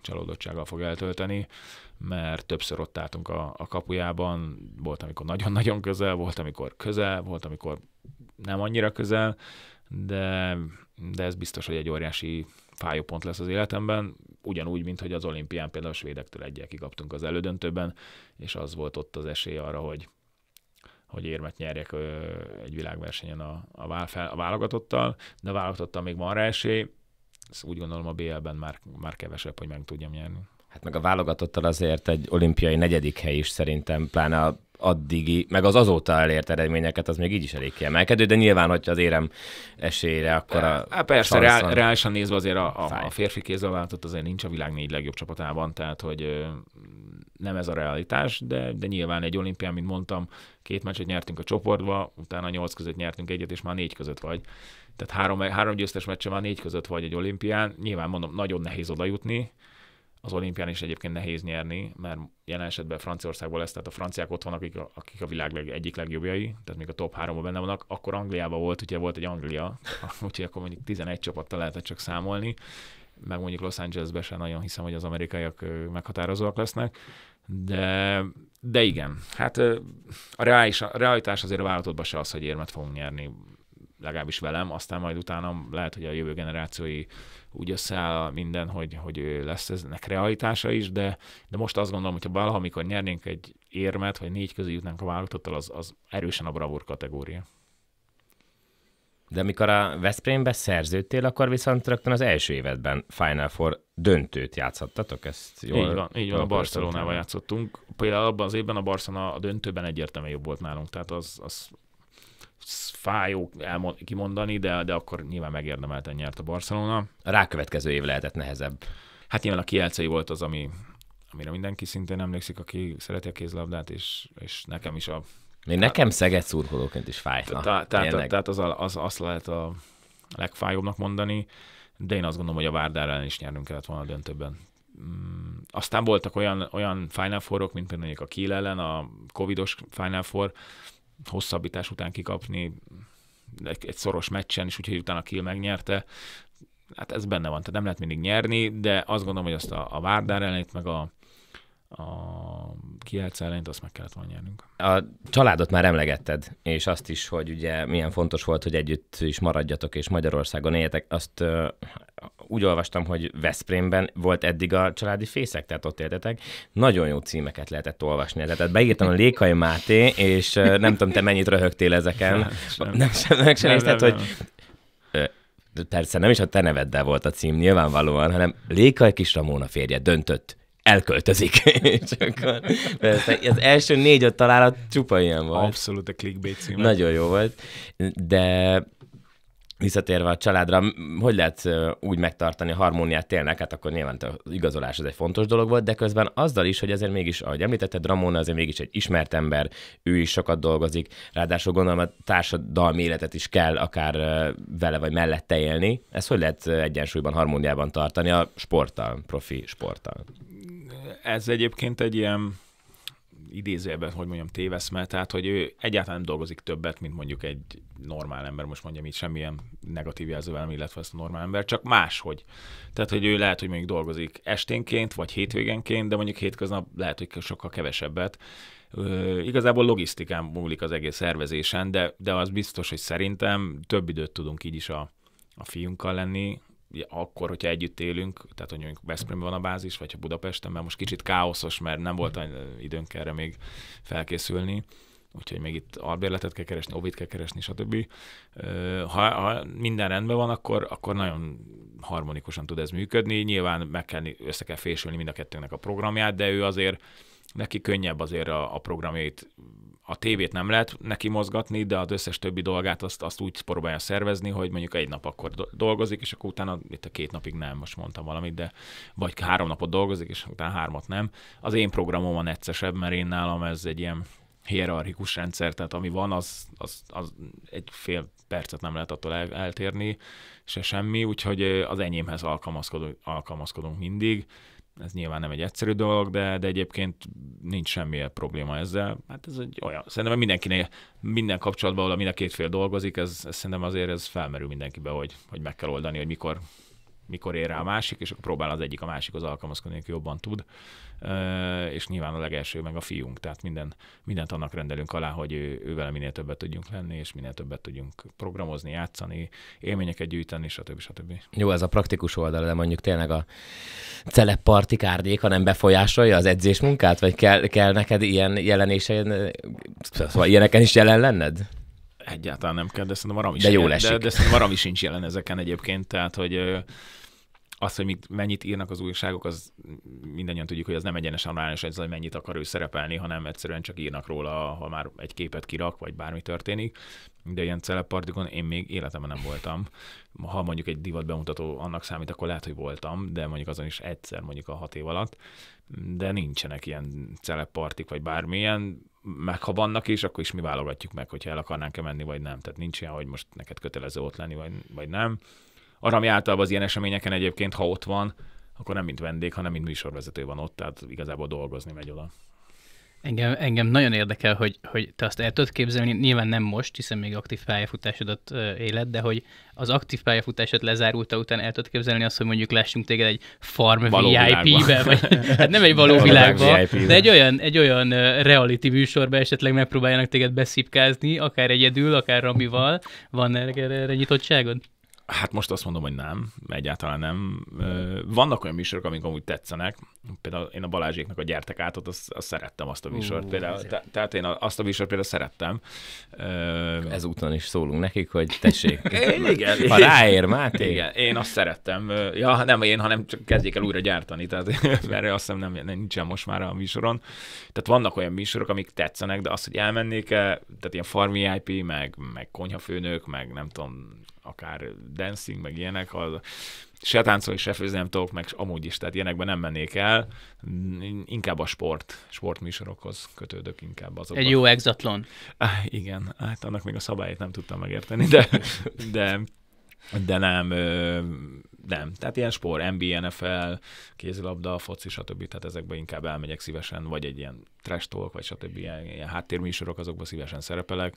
csalódottsággal fog eltölteni, mert többször ott álltunk a, a kapujában, volt, amikor nagyon-nagyon közel, volt, amikor közel, volt, amikor nem annyira közel, de, de ez biztos, hogy egy óriási fájópont lesz az életemben, ugyanúgy, mint hogy az olimpián például a svédektől egyel kikaptunk az elődöntőben, és az volt ott az esély arra, hogy, hogy érmet nyerjek egy világversenyen a, a, vál, a válogatottal, de a válogatottal még van rá esély, ezt úgy gondolom a BL-ben már, már kevesebb, hogy meg tudjam nyerni. Hát meg a válogatottal azért egy olimpiai negyedik hely is szerintem, pláne a addigi, meg az azóta elért eredményeket, az még így is elég kiemelkedő, de nyilván, hogyha az érem esélyre, akkor a... Há, persze, reál, reálisan nézve azért a, a, a férfi kézzel váltott azért nincs a világ négy legjobb csapatában, tehát hogy nem ez a realitás, de, de nyilván egy olimpián, mint mondtam, két meccset nyertünk a csoportba, utána nyolc között nyertünk egyet, és már négy között vagy. Tehát három, három győztes meccse már négy között vagy egy olimpián. Nyilván mondom, nagyon nehéz oda jutni, az olimpián is egyébként nehéz nyerni, mert jelen esetben Franciaországból lesz, tehát a franciák ott vannak, akik a, akik a világ leg, egyik legjobbjai, tehát még a top 3 benne vannak, akkor Angliában volt, ugye volt egy Anglia, *laughs* úgyhogy akkor mondjuk 11 csapattal lehetett csak számolni, meg mondjuk Los Angelesben sem nagyon hiszem, hogy az amerikaiak meghatározóak lesznek, de, de igen, hát a, reális, a realitás azért a válogatottban se az, hogy érmet fogunk nyerni, legalábbis velem, aztán majd utána lehet, hogy a jövő generációi úgy összeáll minden, hogy, hogy lesz eznek realitása is, de, de most azt gondolom, hogyha valaha, amikor nyernénk egy érmet, vagy négy közé jutnánk a válogatottal, az, az erősen a bravúr kategória. De amikor a Veszprémbe szerződtél, akkor viszont rögtön az első évedben Final Four döntőt játszhattatok? Ezt jól így van, így van a Barcelonával játszottunk. Például abban az évben a Barcelona a döntőben egyértelműen jobb volt nálunk, tehát az, az fájó elmond, kimondani, de, de akkor nyilván megérdemelten nyert a Barcelona. A rákövetkező év lehetett nehezebb. Hát nyilván a kielcei volt az, ami, amire mindenki szintén emlékszik, aki szereti a kézlabdát, és, és nekem is a... Még nekem Szeged szurkolóként is fájtna. Tehát, tehát, az, az, azt lehet a legfájóbbnak mondani, de én azt gondolom, hogy a Várdár ellen is nyernünk kellett volna a döntőben. Mm, aztán voltak olyan, olyan Final four mint például a Kiel ellen, a covidos Final Four, hosszabbítás után kikapni egy, egy szoros meccsen, és úgyhogy utána Kill megnyerte. Hát ez benne van, tehát nem lehet mindig nyerni, de azt gondolom, hogy azt a, a Várdár ellenét, meg a, a Kielce ellenét, azt meg kellett volna nyernünk. A családot már emlegetted, és azt is, hogy ugye milyen fontos volt, hogy együtt is maradjatok, és Magyarországon éljetek, azt úgy olvastam, hogy Veszprémben volt eddig a családi fészek, tehát ott éltetek. Nagyon jó címeket lehetett olvasni. Tehát beírtam a Lékai Máté, és nem tudom, te mennyit röhögtél ezeken. Sem. Nem, sem, nem sem nem, nem, nem, hogy persze nem is a te neveddel volt a cím nyilvánvalóan, hanem Lékai kis Ramóna férje döntött elköltözik. *laughs* és akkor persze, az első négy-öt találat csupa ilyen volt. Abszolút a clickbait cím. Nagyon jó volt, de visszatérve a családra, hogy lehet úgy megtartani a harmóniát tényleg, hát akkor nyilván a igazolás az egy fontos dolog volt, de közben azzal is, hogy azért mégis, ahogy említetted, Ramona azért mégis egy ismert ember, ő is sokat dolgozik, ráadásul gondolom a társadalmi életet is kell akár vele vagy mellette élni. ez hogy lehet egyensúlyban, harmóniában tartani a sporttal, profi sporttal? Ez egyébként egy ilyen idézőjelben, hogy mondjam, téveszme, tehát hogy ő egyáltalán nem dolgozik többet, mint mondjuk egy normál ember, most mondjam így semmilyen negatív jelzővel nem illetve ezt a normál ember, csak máshogy. Tehát, hogy ő lehet, hogy mondjuk dolgozik esténként, vagy hétvégenként, de mondjuk hétköznap lehet, hogy sokkal kevesebbet. Ö, igazából logisztikán múlik az egész szervezésen, de, de az biztos, hogy szerintem több időt tudunk így is a, a fiunkkal lenni, akkor, hogyha együtt élünk, tehát hogy mondjuk Veszprém van a bázis, vagy ha Budapesten, mert most kicsit káoszos, mert nem volt időnk erre még felkészülni, úgyhogy még itt albérletet kell keresni, ovit kell keresni, stb. Ha, ha minden rendben van, akkor, akkor nagyon harmonikusan tud ez működni. Nyilván meg kell, össze kell fésülni mind a kettőnek a programját, de ő azért neki könnyebb azért a, a programjait a tévét nem lehet neki mozgatni, de az összes többi dolgát azt, azt úgy próbálja szervezni, hogy mondjuk egy nap akkor dolgozik, és akkor utána itt a két napig nem, most mondtam valamit, de vagy három napot dolgozik, és utána hármat nem. Az én programom van egyszesebb, mert én nálam ez egy ilyen hierarchikus rendszer, tehát ami van, az, az, az egy fél percet nem lehet attól el, eltérni, se semmi, úgyhogy az enyémhez alkalmazkodunk, alkalmazkodunk mindig, ez nyilván nem egy egyszerű dolog, de, de egyébként nincs semmi probléma ezzel. Hát ez egy olyan, szerintem mindenkinél, minden kapcsolatban, ahol mind a két fél dolgozik, ez, ez szerintem azért ez felmerül mindenkibe, hogy, hogy meg kell oldani, hogy mikor mikor ér rá a másik, és akkor próbál az egyik a másikhoz alkalmazkodni, aki jobban tud. És nyilván a legelső meg a fiunk, tehát minden, mindent annak rendelünk alá, hogy ő, ővel minél többet tudjunk lenni, és minél többet tudjunk programozni, játszani, élményeket gyűjteni, stb. stb. Jó, ez a praktikus oldal, de mondjuk tényleg a celeppartik árnyéka nem befolyásolja az edzés munkát, vagy kell, kell neked ilyen jelenésen, szóval ilyeneken is jelen lenned? Egyáltalán nem kell, de szerintem a Rami, de jól esik. De, de szerintem a sincs jelen ezeken egyébként, tehát hogy az, hogy mit, mennyit írnak az újságok, az mindannyian tudjuk, hogy az nem egyenesen arányos ez, hogy mennyit akar ő szerepelni, hanem egyszerűen csak írnak róla, ha már egy képet kirak, vagy bármi történik. De ilyen celepartikon én még életemben nem voltam. Ha mondjuk egy divat bemutató annak számít, akkor lehet, hogy voltam, de mondjuk azon is egyszer, mondjuk a hat év alatt. De nincsenek ilyen celepartik, vagy bármilyen meg ha vannak is, akkor is mi válogatjuk meg, hogyha el akarnánk-e menni, vagy nem. Tehát nincs ilyen, hogy most neked kötelező ott lenni, vagy, vagy nem. Arra, ami általában az ilyen eseményeken egyébként, ha ott van, akkor nem mint vendég, hanem mint műsorvezető van ott, tehát igazából dolgozni megy oda. Engem, engem nagyon érdekel, hogy, hogy te azt el tudod képzelni, nyilván nem most, hiszen még aktív pályafutásodat éled, de hogy az aktív pályafutásod lezárulta után el tudod képzelni azt, hogy mondjuk lássunk téged egy farm VIP-be, vagy hát nem egy való világba, de egy olyan, egy olyan reality műsorba esetleg megpróbáljanak téged beszipkázni, akár egyedül, akár Ramival. Van erre, erre nyitottságod? Hát most azt mondom, hogy nem, egyáltalán nem. Vannak olyan műsorok, amik amúgy tetszenek. Például én a Balázséknak a Gyertek ott azt, azt szerettem azt a műsort. Például, te, tehát én azt a műsort például szerettem. Ezúton is szólunk nekik, hogy tessék. *laughs* igen. Ha ráér, Máté. Igen, én azt szerettem. Ja, nem én, hanem csak kezdjék el újra gyártani, tehát, *laughs* mert azt hiszem nem, nincsen most már a műsoron. Tehát vannak olyan műsorok, amik tetszenek, de azt, hogy elmennék -e, tehát ilyen farmi IP, meg, meg konyhafőnök, meg nem tudom, akár dancing, meg ilyenek, az, se táncolni, se főzni nem tudok, meg amúgy is, tehát ilyenekben nem mennék el. Inkább a sport, sportműsorokhoz kötődök inkább azok. Egy jó exatlon. Ah, igen, hát annak még a szabályt nem tudtam megérteni, de, de, de nem, nem. Tehát ilyen sport, NBA, NFL, kézilabda, foci, stb. Tehát ezekbe inkább elmegyek szívesen, vagy egy ilyen trash talk, vagy stb. Ilyen, ilyen háttérműsorok, azokban szívesen szerepelek,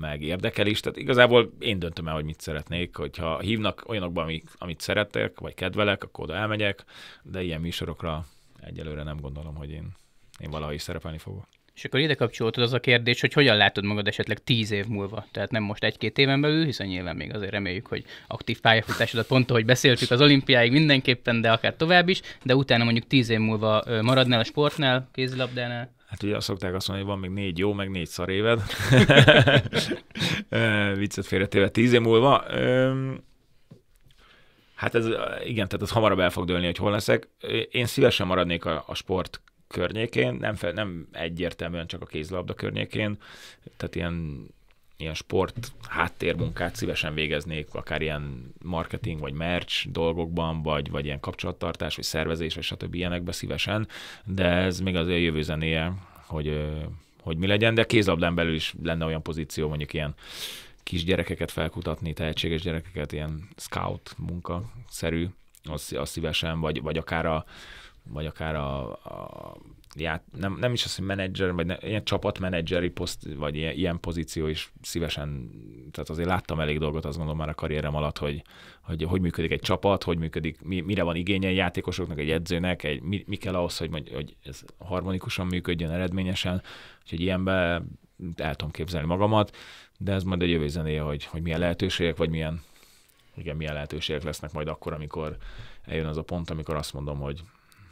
meg érdekel is. Tehát igazából én döntöm el, hogy mit szeretnék. Hogyha hívnak olyanokba, amik, amit szeretek, vagy kedvelek, akkor oda elmegyek, de ilyen műsorokra egyelőre nem gondolom, hogy én, én valahogy szerepelni fogok. És akkor ide kapcsolódott az a kérdés, hogy hogyan látod magad esetleg tíz év múlva, tehát nem most egy-két éven belül, hiszen nyilván még azért reméljük, hogy aktív pályafutásodat pont, hogy beszéltük az olimpiáig mindenképpen, de akár tovább is, de utána mondjuk tíz év múlva maradnál a sportnál, kézilabdánál? Hát ugye azt szokták azt mondani, hogy van még négy jó, meg négy szar éved. *laughs* Viccet félretéve tíz év múlva. Hát ez, igen, tehát ez hamarabb el fog dőlni, hogy hol leszek. Én szívesen maradnék a, a sport környékén, nem, fel, nem egyértelműen csak a kézlabda környékén, tehát ilyen ilyen sport háttérmunkát szívesen végeznék, akár ilyen marketing, vagy merch dolgokban, vagy, vagy ilyen kapcsolattartás, vagy szervezés, vagy stb. ilyenekben szívesen, de ez még az a jövő zenéje, hogy, hogy mi legyen, de kézlabdán belül is lenne olyan pozíció, mondjuk ilyen kisgyerekeket felkutatni, tehetséges gyerekeket, ilyen scout munka szerű, az azt szívesen, vagy, vagy akár a, vagy akár a, a ját, nem, nem is az, hogy menedzser, vagy ne, ilyen csapatmenedzseri poszt, vagy ilyen, ilyen pozíció is szívesen, tehát azért láttam elég dolgot, azt gondolom már a karrierem alatt, hogy hogy, hogy működik egy csapat, hogy működik, mi, mire van igénye egy játékosoknak, egy edzőnek, egy, mi, mi kell ahhoz, hogy, hogy ez harmonikusan működjön, eredményesen, úgyhogy ilyenbe el tudom képzelni magamat, de ez majd a jövő zenéje, hogy, hogy milyen lehetőségek, vagy milyen, igen, milyen lehetőségek lesznek majd akkor, amikor eljön az a pont, amikor azt mondom, hogy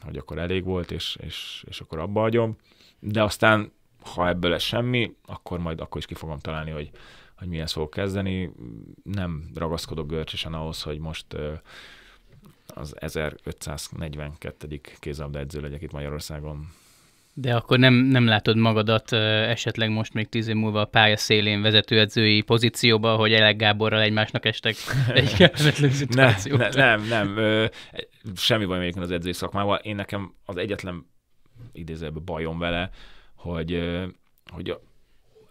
hogy akkor elég volt, és, és, és akkor abba hagyom. De aztán, ha ebből lesz semmi, akkor majd akkor is ki fogom találni, hogy, hogy milyen fogok kezdeni. Nem ragaszkodok görcsösen ahhoz, hogy most az 1542. kézabda edző legyek itt Magyarországon de akkor nem, nem látod magadat esetleg most még tíz év múlva a pálya szélén vezetőedzői pozícióba, hogy Elek Gáborral egymásnak estek *laughs* egy kellemetlen szituációt. Nem, nem, nem. semmi baj még az edzői szakmával. Én nekem az egyetlen idézőben bajom vele, hogy, hogy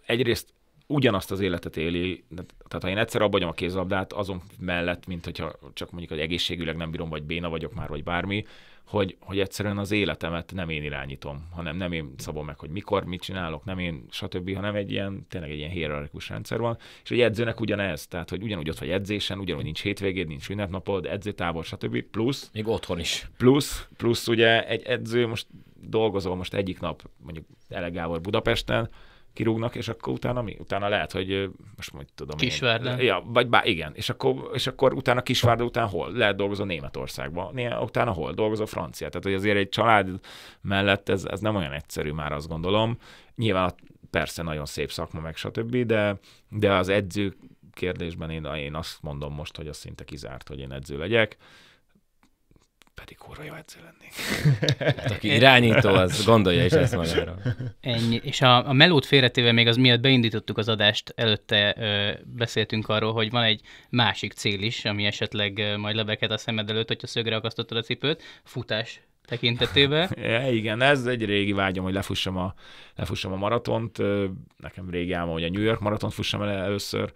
egyrészt ugyanazt az életet éli, tehát ha én egyszer abbagyom a kézlabdát, azon mellett, mint hogyha csak mondjuk, hogy egészségüleg nem bírom, vagy béna vagyok már, vagy bármi, hogy, hogy egyszerűen az életemet nem én irányítom, hanem nem én szabom meg, hogy mikor, mit csinálok, nem én, stb., hanem egy ilyen, tényleg egy ilyen hierarchikus rendszer van, és egy edzőnek ugyanez, tehát hogy ugyanúgy ott vagy edzésen, ugyanúgy nincs hétvégéd, nincs ünnepnapod, edzőtábor, stb. Plusz. Még otthon is. Plusz, plusz ugye egy edző most dolgozol most egyik nap, mondjuk Ele Gábor Budapesten, kirúgnak, és akkor utána mi? Utána lehet, hogy most mondjuk tudom Kisvárda. Én, ja, vagy bár, igen, és akkor, és akkor utána Kisvárda után hol? Lehet dolgozó Németországban, utána hol? Dolgozó Francia. Tehát hogy azért egy család mellett ez, ez nem olyan egyszerű már azt gondolom. Nyilván persze nagyon szép szakma, meg stb., de, de az edző kérdésben én, én azt mondom most, hogy az szinte kizárt, hogy én edző legyek pedig kurva jó edző lennék. Hát, aki irányító, az gondolja is ezt magára. Ennyi. És a, a melót félretéve még az miatt beindítottuk az adást, előtte ö, beszéltünk arról, hogy van egy másik cél is, ami esetleg ö, majd lebeket a szemed előtt, hogyha szögre akasztottad a cipőt, futás tekintetében. *laughs* ja, igen, ez egy régi vágyom hogy lefussam a, lefussam a maratont. Nekem régi álma, hogy a New York maratont fussam el először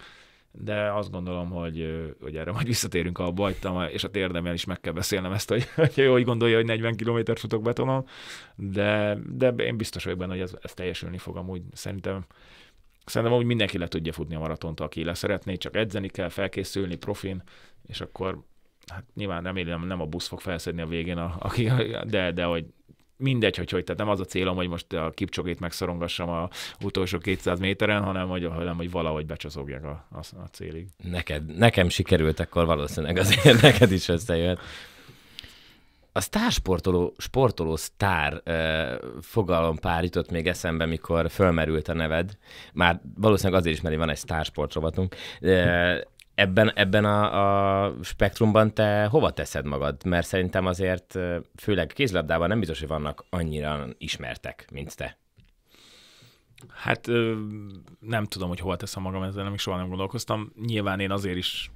de azt gondolom, hogy, hogy erre majd visszatérünk a bajtam, és a térdemmel is meg kell beszélnem ezt, hogy, hogy jó, hogy gondolja, hogy 40 km futok betonon, de, de én biztos vagyok benne, hogy ez, ez teljesülni fog amúgy. Szerintem Szerintem hogy mindenki le tudja futni a maratont, aki le szeretné, csak edzeni kell, felkészülni profin, és akkor hát nyilván remélem nem a busz fog felszedni a végén, a, a, de, de hogy mindegy, hogy hogy, tehát nem az a célom, hogy most a kipcsogét megszorongassam a utolsó 200 méteren, hanem hogy, hanem, hogy valahogy becsozogjak a, a, a célig. Neked, nekem sikerült, akkor valószínűleg azért *laughs* neked is összejött. A sztársportoló, sportoló sztár eh, fogalompár jutott még eszembe, mikor fölmerült a neved. Már valószínűleg azért is, mert van egy sztársport rovatunk. Eh, ebben, ebben a, a spektrumban te hova teszed magad? Mert szerintem azért főleg kézlabdában nem biztos, hogy vannak annyira ismertek, mint te. Hát nem tudom, hogy hova teszem magam ezzel, nem is soha nem gondolkoztam. Nyilván én azért is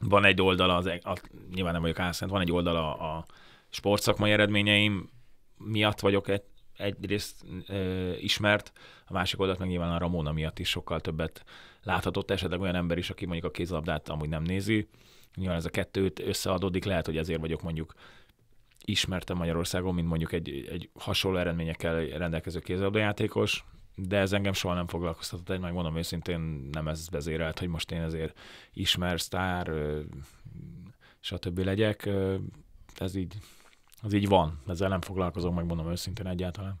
van egy oldala, az, e- a, nyilván nem vagyok álszent, van egy oldala a sportszakmai eredményeim miatt vagyok egy, egyrészt ö, ismert, a másik oldalt meg nyilván a Ramona miatt is sokkal többet láthatott esetleg olyan ember is, aki mondjuk a kézlabdát amúgy nem nézi. Nyilván ez a kettőt összeadódik, lehet, hogy ezért vagyok mondjuk ismertem Magyarországon, mint mondjuk egy, egy hasonló eredményekkel rendelkező kézlabdajátékos, de ez engem soha nem foglalkoztatott, egy mondom őszintén, nem ez vezérelt, hogy most én ezért ismer, sztár, stb. legyek. Ez így, ez így van, ezzel nem foglalkozom, megmondom őszintén egyáltalán.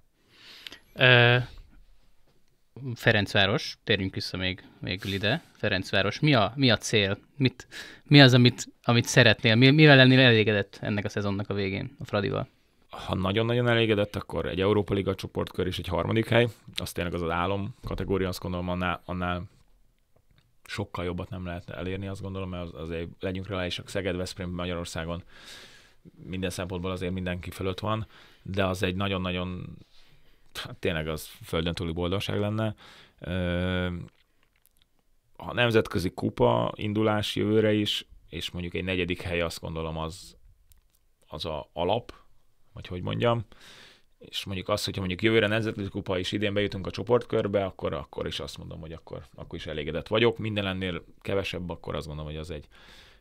Ferencváros, térjünk vissza még még ide, Ferencváros, mi a, mi a cél? Mit, mi az, amit, amit szeretnél? Mi, mivel lennél elégedett ennek a szezonnak a végén a Fradival? Ha nagyon-nagyon elégedett, akkor egy Európa Liga csoportkör és egy harmadik hely, az tényleg az az álom kategória, azt gondolom annál, annál sokkal jobbat nem lehet elérni, azt gondolom, mert az, azért legyünk reálisak, Szeged, Veszprém Magyarországon minden szempontból azért mindenki fölött van, de az egy nagyon-nagyon Hát tényleg az földön túli boldogság lenne. A nemzetközi kupa indulás jövőre is, és mondjuk egy negyedik hely azt gondolom az, az a alap, vagy hogy mondjam, és mondjuk azt, hogyha mondjuk jövőre nemzetközi kupa is idén bejutunk a csoportkörbe, akkor, akkor is azt mondom, hogy akkor, akkor is elégedett vagyok. Minden ennél kevesebb, akkor azt gondolom, hogy az egy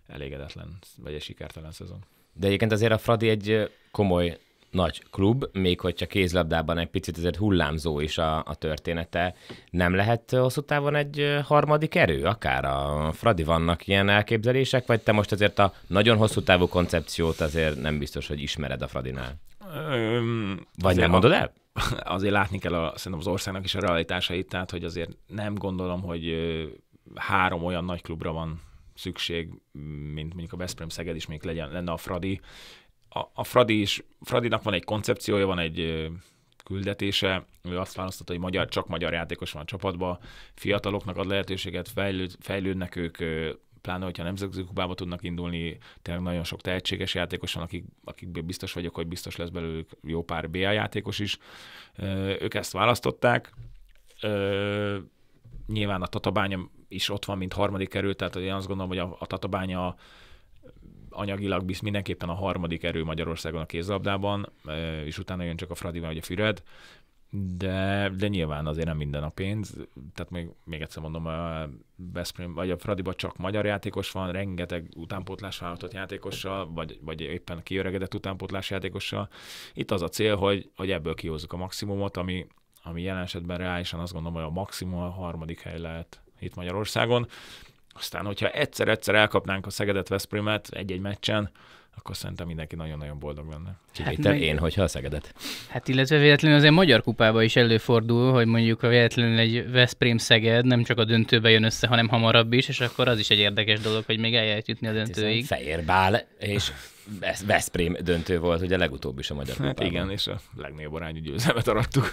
elégedetlen, vagy egy sikertelen szezon. De egyébként azért a Fradi egy komoly nagy klub, még hogyha kézlabdában egy picit azért hullámzó is a, a története. Nem lehet hosszú távon egy harmadik erő, akár a Fradi vannak ilyen elképzelések, vagy te most azért a nagyon hosszú távú koncepciót azért nem biztos, hogy ismered a Fradinál? Öm, vagy nem mondod el? *laughs* Azért látni kell a, szerintem az országnak is a realitásait, tehát hogy azért nem gondolom, hogy három olyan nagy klubra van szükség, mint mondjuk a Veszprém Szeged is, még legyen, lenne a Fradi, a, a Fradi is, Fradinak van egy koncepciója, van egy küldetése. Ő azt választotta, hogy magyar, csak magyar játékos van a csapatban, fiataloknak ad lehetőséget, fejlőd, fejlődnek ők, pláne, hogyha nemzetközi kubába tudnak indulni, tényleg nagyon sok tehetséges játékos van, akik, akikből biztos vagyok, hogy biztos lesz belőlük jó pár BA játékos is. Ők ezt választották. Nyilván a Tatabánya is ott van, mint harmadik kerül, tehát én azt gondolom, hogy a, a Tatabánya anyagilag bizt mindenképpen a harmadik erő Magyarországon a kézlabdában, és utána jön csak a Fradi vagy a Füred, de, de nyilván azért nem minden a pénz. Tehát még, még egyszer mondom, a Veszprém, vagy a Fradiba csak magyar játékos van, rengeteg utánpótlás vállalatot játékossal, vagy, vagy éppen kiöregedett utánpótlás játékossal. Itt az a cél, hogy, hogy ebből kihozzuk a maximumot, ami, ami jelen esetben reálisan azt gondolom, hogy a maximum a harmadik hely lehet itt Magyarországon. Aztán, hogyha egyszer-egyszer elkapnánk a Szegedet Veszprémet egy-egy meccsen, akkor szerintem mindenki nagyon-nagyon boldog lenne. Hát meg... én, hogyha a Szegedet. Hát illetve véletlenül azért Magyar Kupában is előfordul, hogy mondjuk a véletlenül egy Veszprém Szeged nem csak a döntőbe jön össze, hanem hamarabb is, és akkor az is egy érdekes dolog, hogy még el lehet jutni a hát döntőig. Fehérbál és Veszprém döntő volt, ugye legutóbb is a Magyar Hát igen, és a legnagyobb arányú győzelmet arattuk.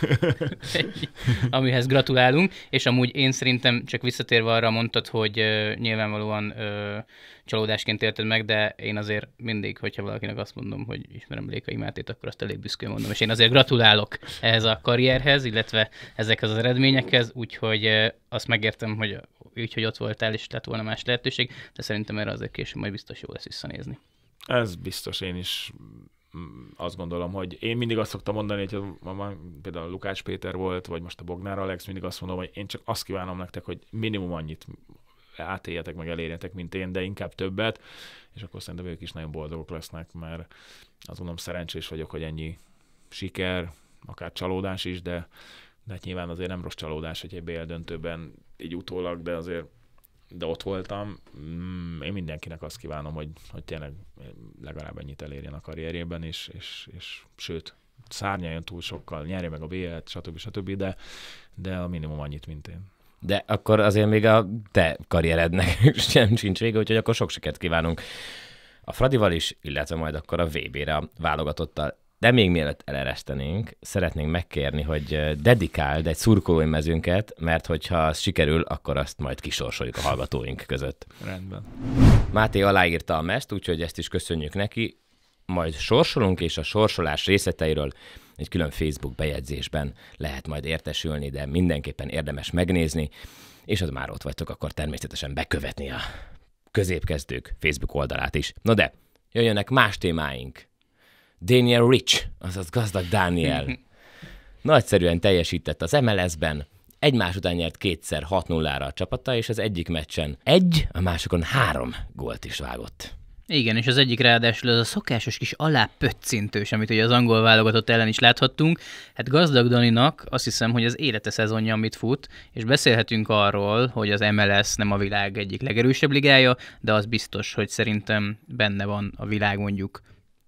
*laughs* Amihez gratulálunk, és amúgy én szerintem csak visszatérve arra mondtad, hogy uh, nyilvánvalóan uh, csalódásként élted meg, de én azért mindig, hogyha valakinek azt mondom, hogy ismerem Lékai Mátét, akkor azt elég büszkén mondom, és én azért gratulálok ehhez a karrierhez, illetve ezekhez az eredményekhez, úgyhogy azt megértem, hogy úgyhogy ott voltál, és lett volna más lehetőség, de szerintem erre azért később majd biztos jó lesz visszanézni. Ez biztos, én is mm, azt gondolom, hogy én mindig azt szoktam mondani, hogy például Lukács Péter volt, vagy most a Bognár Alex, mindig azt mondom, hogy én csak azt kívánom nektek, hogy minimum annyit átéljetek, meg elérjetek, mint én, de inkább többet, és akkor szerintem ők is nagyon boldogok lesznek, mert azt gondolom szerencsés vagyok, hogy ennyi siker, akár csalódás is, de, de hát nyilván azért nem rossz csalódás, hogy egy BL döntőben így utólag, de azért de ott voltam. Mm, én mindenkinek azt kívánom, hogy, hogy tényleg legalább ennyit elérjen a karrierjében, és, és, és sőt, szárnyaljon túl sokkal, nyerje meg a B-et, stb. stb., de, de a minimum annyit, mint én. De akkor azért még a te karrierednek *laughs* sem sincs vége, úgyhogy akkor sok sikert kívánunk a Fradival is, illetve majd akkor a VB-re a válogatottal. De még mielőtt eleresztenénk, szeretnénk megkérni, hogy dedikáld egy szurkolói mezünket, mert hogyha az sikerül, akkor azt majd kisorsoljuk a hallgatóink között. Rendben. Máté aláírta a mest, úgyhogy ezt is köszönjük neki. Majd sorsolunk, és a sorsolás részleteiről egy külön Facebook bejegyzésben lehet majd értesülni, de mindenképpen érdemes megnézni, és az már ott vagytok, akkor természetesen bekövetni a középkezdők Facebook oldalát is. Na de, jöjjönnek más témáink! Daniel Rich, azaz gazdag Daniel. *laughs* Nagyszerűen teljesített az MLS-ben, egymás után nyert kétszer 6 0 a csapata, és az egyik meccsen egy, a másikon három gólt is vágott. Igen, és az egyik ráadásul az a szokásos kis pöccintős, amit ugye az angol válogatott ellen is láthattunk. Hát gazdag Daninak azt hiszem, hogy az élete szezonja, amit fut, és beszélhetünk arról, hogy az MLS nem a világ egyik legerősebb ligája, de az biztos, hogy szerintem benne van a világ mondjuk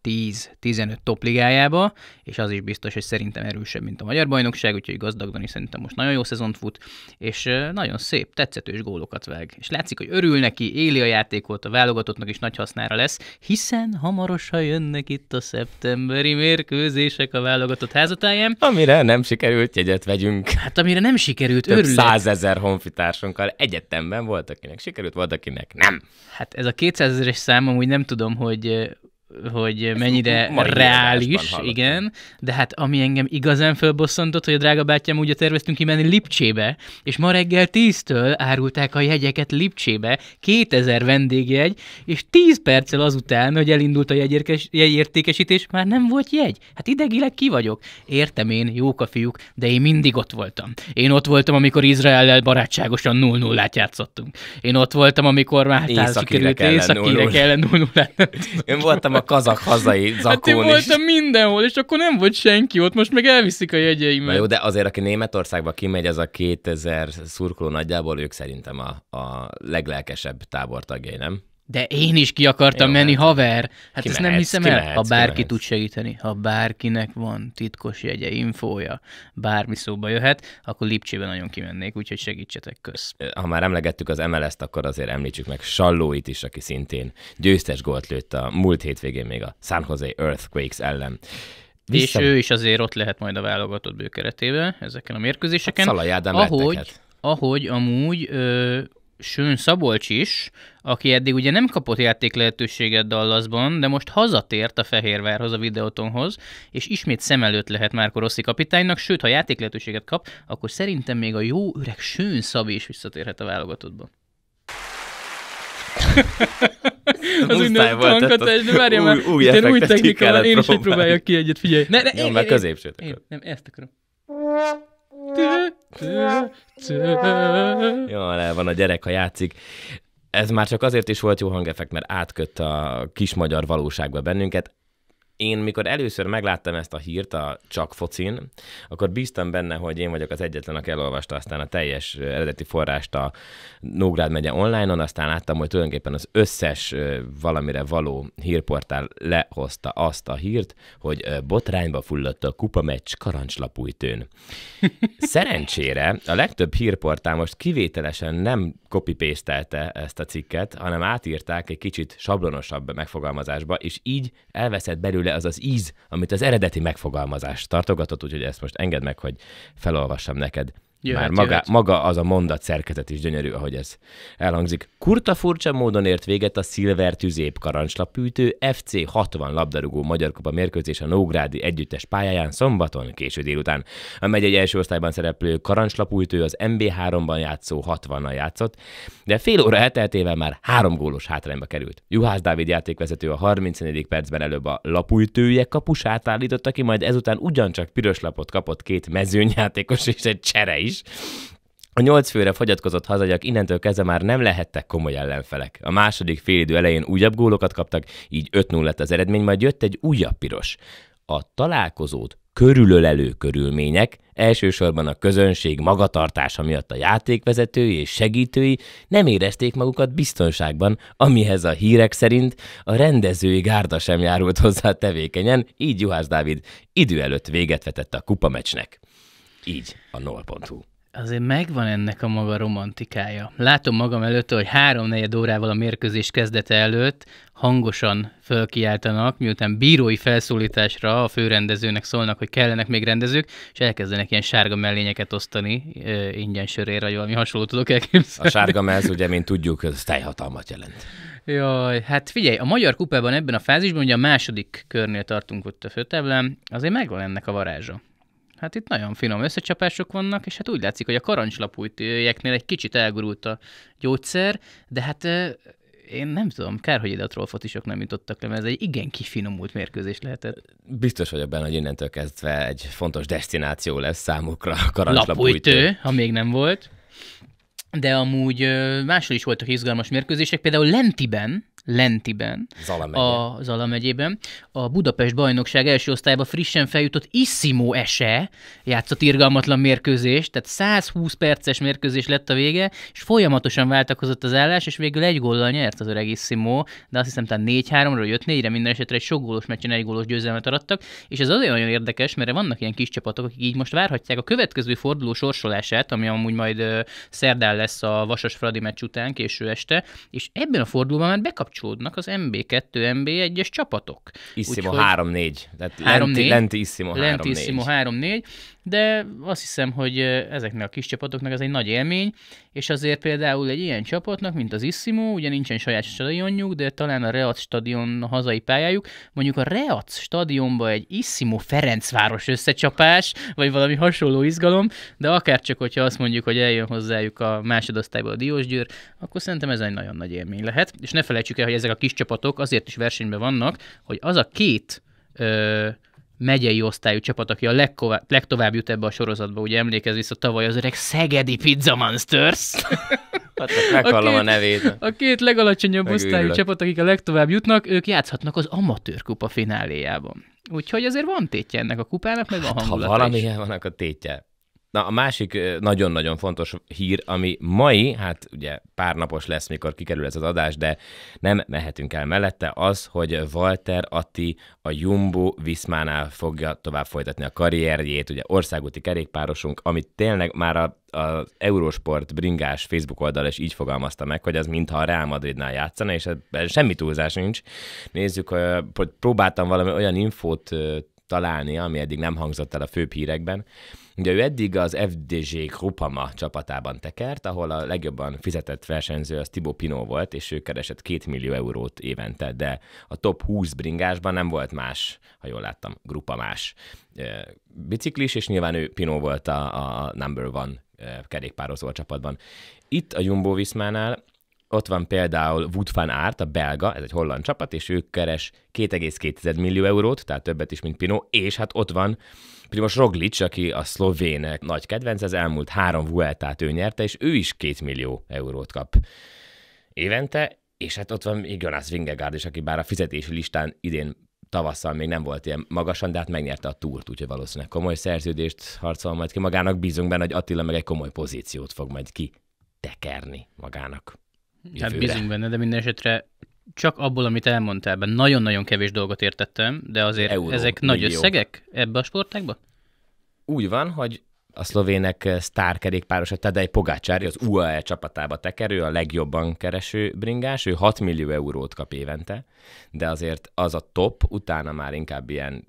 10-15 top ligájába, és az is biztos, hogy szerintem erősebb, mint a magyar bajnokság, úgyhogy gazdagban is szerintem most nagyon jó szezont fut, és nagyon szép, tetszetős gólokat vág. És látszik, hogy örül neki, éli a játékot, a válogatottnak is nagy hasznára lesz, hiszen hamarosan jönnek itt a szeptemberi mérkőzések a válogatott házatáján. Amire nem sikerült jegyet vegyünk. Hát amire nem sikerült, Több százezer honfitársunkkal egyetemben volt, akinek sikerült, volt, akinek nem. Hát ez a 200 ezeres számom, úgy nem tudom, hogy hogy Ez mennyire reális, igen, de hát ami engem igazán fölbosszantott, hogy a drága bátyám úgy terveztünk kimenni Lipcsébe, és ma reggel 10-től árulták a jegyeket Lipcsébe, 2000 vendégjegy, és 10 perccel azután, hogy elindult a jegyérkes, jegyértékesítés, már nem volt jegy. Hát idegileg ki vagyok. Értem én, jók a fiúk, de én mindig ott voltam. Én ott voltam, amikor Izraellel barátságosan 0 0 át játszottunk. Én ott voltam, amikor már hát sikerült északírek ellen 0 0 Én voltam a kazak hazai zakón hát én voltam is. mindenhol, és akkor nem volt senki ott, most meg elviszik a jegyeimet. Na jó, de azért, aki Németországba kimegy, az a 2000 szurkoló nagyjából, ők szerintem a, a leglelkesebb tábortagjai, nem? De én is ki akartam Jó, menni, hát. haver. Hát ki ezt nem hiszem el. mehetsz, ha bárki tud segíteni, ha bárkinek van titkos jegye, infója, bármi szóba jöhet, akkor Lipcsében nagyon kimennék, úgyhogy segítsetek köz. Ha már emlegettük az MLS-t, akkor azért említsük meg Sallóit is, aki szintén győztes gólt lőtt a múlt hétvégén még a San Jose Earthquakes ellen. Vissza... És ő is azért ott lehet majd a válogatott bőkeretében ezeken a mérkőzéseken. Hát Szalai Ádám ahogy, hát. ahogy amúgy ö, Sőn Szabolcs is, aki eddig ugye nem kapott játék lehetőséget Dallasban, de most hazatért a Fehérvárhoz, a Videotonhoz, és ismét szem előtt lehet már Rossi kapitánynak, sőt, ha játék lehetőséget kap, akkor szerintem még a jó öreg Sőn Szabi is visszatérhet a válogatottba. *laughs* az úgynevezett tankatás, de várjál már, új, új, új technikával, én is próbálni. próbáljak ki egyet, figyelj. Ne, ne, Nyom én, meg én, én, én, én, én, jó, le van a gyerek, ha játszik. Ez már csak azért is volt jó hangefekt, mert átkött a kis magyar valóságba bennünket én mikor először megláttam ezt a hírt a Csak focin, akkor bíztam benne, hogy én vagyok az egyetlen, aki elolvasta aztán a teljes eredeti forrást a Nógrád megye online-on, aztán láttam, hogy tulajdonképpen az összes valamire való hírportál lehozta azt a hírt, hogy botrányba fulladt a meccs karancslapújtőn. *laughs* Szerencsére a legtöbb hírportál most kivételesen nem copy ezt a cikket, hanem átírták egy kicsit sablonosabb megfogalmazásba, és így elveszett belül belőle az az íz, amit az eredeti megfogalmazás tartogatott, úgyhogy ezt most engedd meg, hogy felolvassam neked. Jöhet, Már maga, maga az a mondat szerkezet is gyönyörű, ahogy ez elhangzik. Kurta furcsa módon ért véget a Silver Tüzép karancslapűtő FC 60 labdarúgó Magyar Kupa mérkőzés a Nógrádi együttes pályáján szombaton késő délután. A megyei első osztályban szereplő karancslapújtő az MB3-ban játszó 60-nal játszott, de fél óra elteltével már három gólos hátrányba került. Juhász Dávid játékvezető a 34. percben előbb a lapújtője kapusát állította ki, majd ezután ugyancsak piros lapot kapott két mezőnyjátékos és egy csere is is. A nyolc főre fogyatkozott hazagyak innentől kezdve már nem lehettek komoly ellenfelek. A második félidő elején újabb gólokat kaptak, így 5-0 lett az eredmény, majd jött egy újabb piros. A találkozót körülölelő körülmények, elsősorban a közönség magatartása miatt a játékvezetői és segítői nem érezték magukat biztonságban, amihez a hírek szerint a rendezői gárda sem járult hozzá tevékenyen, így Juhász Dávid idő előtt véget vetett a kupamecsnek. Így a nol.hu. Azért megvan ennek a maga romantikája. Látom magam előtt, hogy három-negyed órával a mérkőzés kezdete előtt hangosan fölkiáltanak, miután bírói felszólításra a főrendezőnek szólnak, hogy kellenek még rendezők, és elkezdenek ilyen sárga mellényeket osztani ö, ingyen sörére, vagy valami hasonló tudok elképzelni. A sárga mellz ugye, mint tudjuk, ez teljhatalmat jelent. Jaj, hát figyelj, a Magyar Kupában ebben a fázisban, ugye a második körnél tartunk ott a főtáblán, azért megvan ennek a varázsa. Hát itt nagyon finom összecsapások vannak, és hát úgy látszik, hogy a karancslapújtőjeknél egy kicsit elgurult a gyógyszer, de hát én nem tudom, kár, hogy ide a trollfotisok nem jutottak le, mert ez egy igen kifinomult mérkőzés lehetett. Biztos vagyok benne, hogy innentől kezdve egy fontos destináció lesz számukra a karancslapújtő. ha még nem volt. De amúgy máshol is voltak izgalmas mérkőzések, például Lentiben, lentiben, Zala a Zala megyében. A Budapest bajnokság első osztályba frissen feljutott Issimo Ese játszott irgalmatlan mérkőzést, tehát 120 perces mérkőzés lett a vége, és folyamatosan váltakozott az állás, és végül egy góllal nyert az öreg Issimo, de azt hiszem talán 4-3-ról, jött 4 re minden esetre egy sok gólos meccsen egy gólos győzelmet arattak, és ez azért nagyon érdekes, mert vannak ilyen kis csapatok, akik így most várhatják a következő forduló sorsolását, ami amúgy majd szerdán lesz a Vasas Fradi meccs után, késő este, és ebben a fordulóban már bekapcsolódik kapcsolódnak az MB2, MB1-es csapatok. Iszimo 3-4, tehát 3, lenti, lenti Iszimo 3-4. Lenti Iszimo 3-4, de azt hiszem, hogy ezeknek a kis csapatoknak ez egy nagy élmény, és azért például egy ilyen csapatnak, mint az Issimo, ugye nincsen saját stadionjuk, de talán a Reac stadion a hazai pályájuk, mondjuk a Reac stadionba egy Issimo Ferencváros összecsapás, vagy valami hasonló izgalom, de akár csak, hogyha azt mondjuk, hogy eljön hozzájuk a másodosztályból a Diósgyőr, akkor szerintem ez egy nagyon nagy élmény lehet. És ne felejtsük el, hogy ezek a kis csapatok azért is versenyben vannak, hogy az a két ö, megyei osztályú csapat, aki a legkova- legtovább jut ebbe a sorozatba, ugye emlékezz vissza tavaly az öreg Szegedi Pizza Monsters. *laughs* Hát meghallom a, két, a nevét. A két legalacsonyabb Megülök. osztályú csapat, akik a legtovább jutnak, ők játszhatnak az amatőr kupa fináléjában. Úgyhogy azért van tétje ennek a kupának, meg hát, van hangulata Ha valami is. van, akkor tétje. Na, a másik nagyon-nagyon fontos hír, ami mai, hát ugye pár napos lesz, mikor kikerül ez az adás, de nem mehetünk el mellette, az, hogy Walter Atti a Jumbo Viszmánál fogja tovább folytatni a karrierjét, ugye országúti kerékpárosunk, amit tényleg már a az Eurosport bringás Facebook oldal is így fogalmazta meg, hogy az mintha a Real Madridnál játszana, és ebben semmi túlzás nincs. Nézzük, próbáltam valami olyan infót találni, ami eddig nem hangzott el a főbb hírekben, Ugye ő eddig az FDZ Krupama csapatában tekert, ahol a legjobban fizetett versenyző az Tibó Pino volt, és ő keresett 2 millió eurót évente, de a top 20 bringásban nem volt más, ha jól láttam, grupa más biciklis, és nyilván ő Pino volt a, a number one kerékpározó a csapatban. Itt a Jumbo Viszmánál ott van például Wood van Aert, a belga, ez egy holland csapat, és ők keres 2,2 millió eurót, tehát többet is, mint Pino, és hát ott van Primoz Roglic, aki a szlovének nagy kedvenc, az elmúlt három Vueltát ő nyerte, és ő is 2 millió eurót kap évente, és hát ott van még Jonas Vingegaard is, aki bár a fizetési listán idén tavasszal még nem volt ilyen magasan, de hát megnyerte a túrt, úgyhogy valószínűleg komoly szerződést harcol majd ki magának. Bízunk benne, hogy Attila meg egy komoly pozíciót fog majd ki tekerni magának. Jövőre. Hát bízunk benne, de minden esetre csak abból, amit elmondtál, ben nagyon-nagyon kevés dolgot értettem, de azért Euró, ezek millió. nagy összegek ebbe a sportágba? Úgy van, hogy a szlovének a Tadej Pogácsári az UAE csapatába tekerő, a legjobban kereső bringás, ő 6 millió eurót kap évente, de azért az a top, utána már inkább ilyen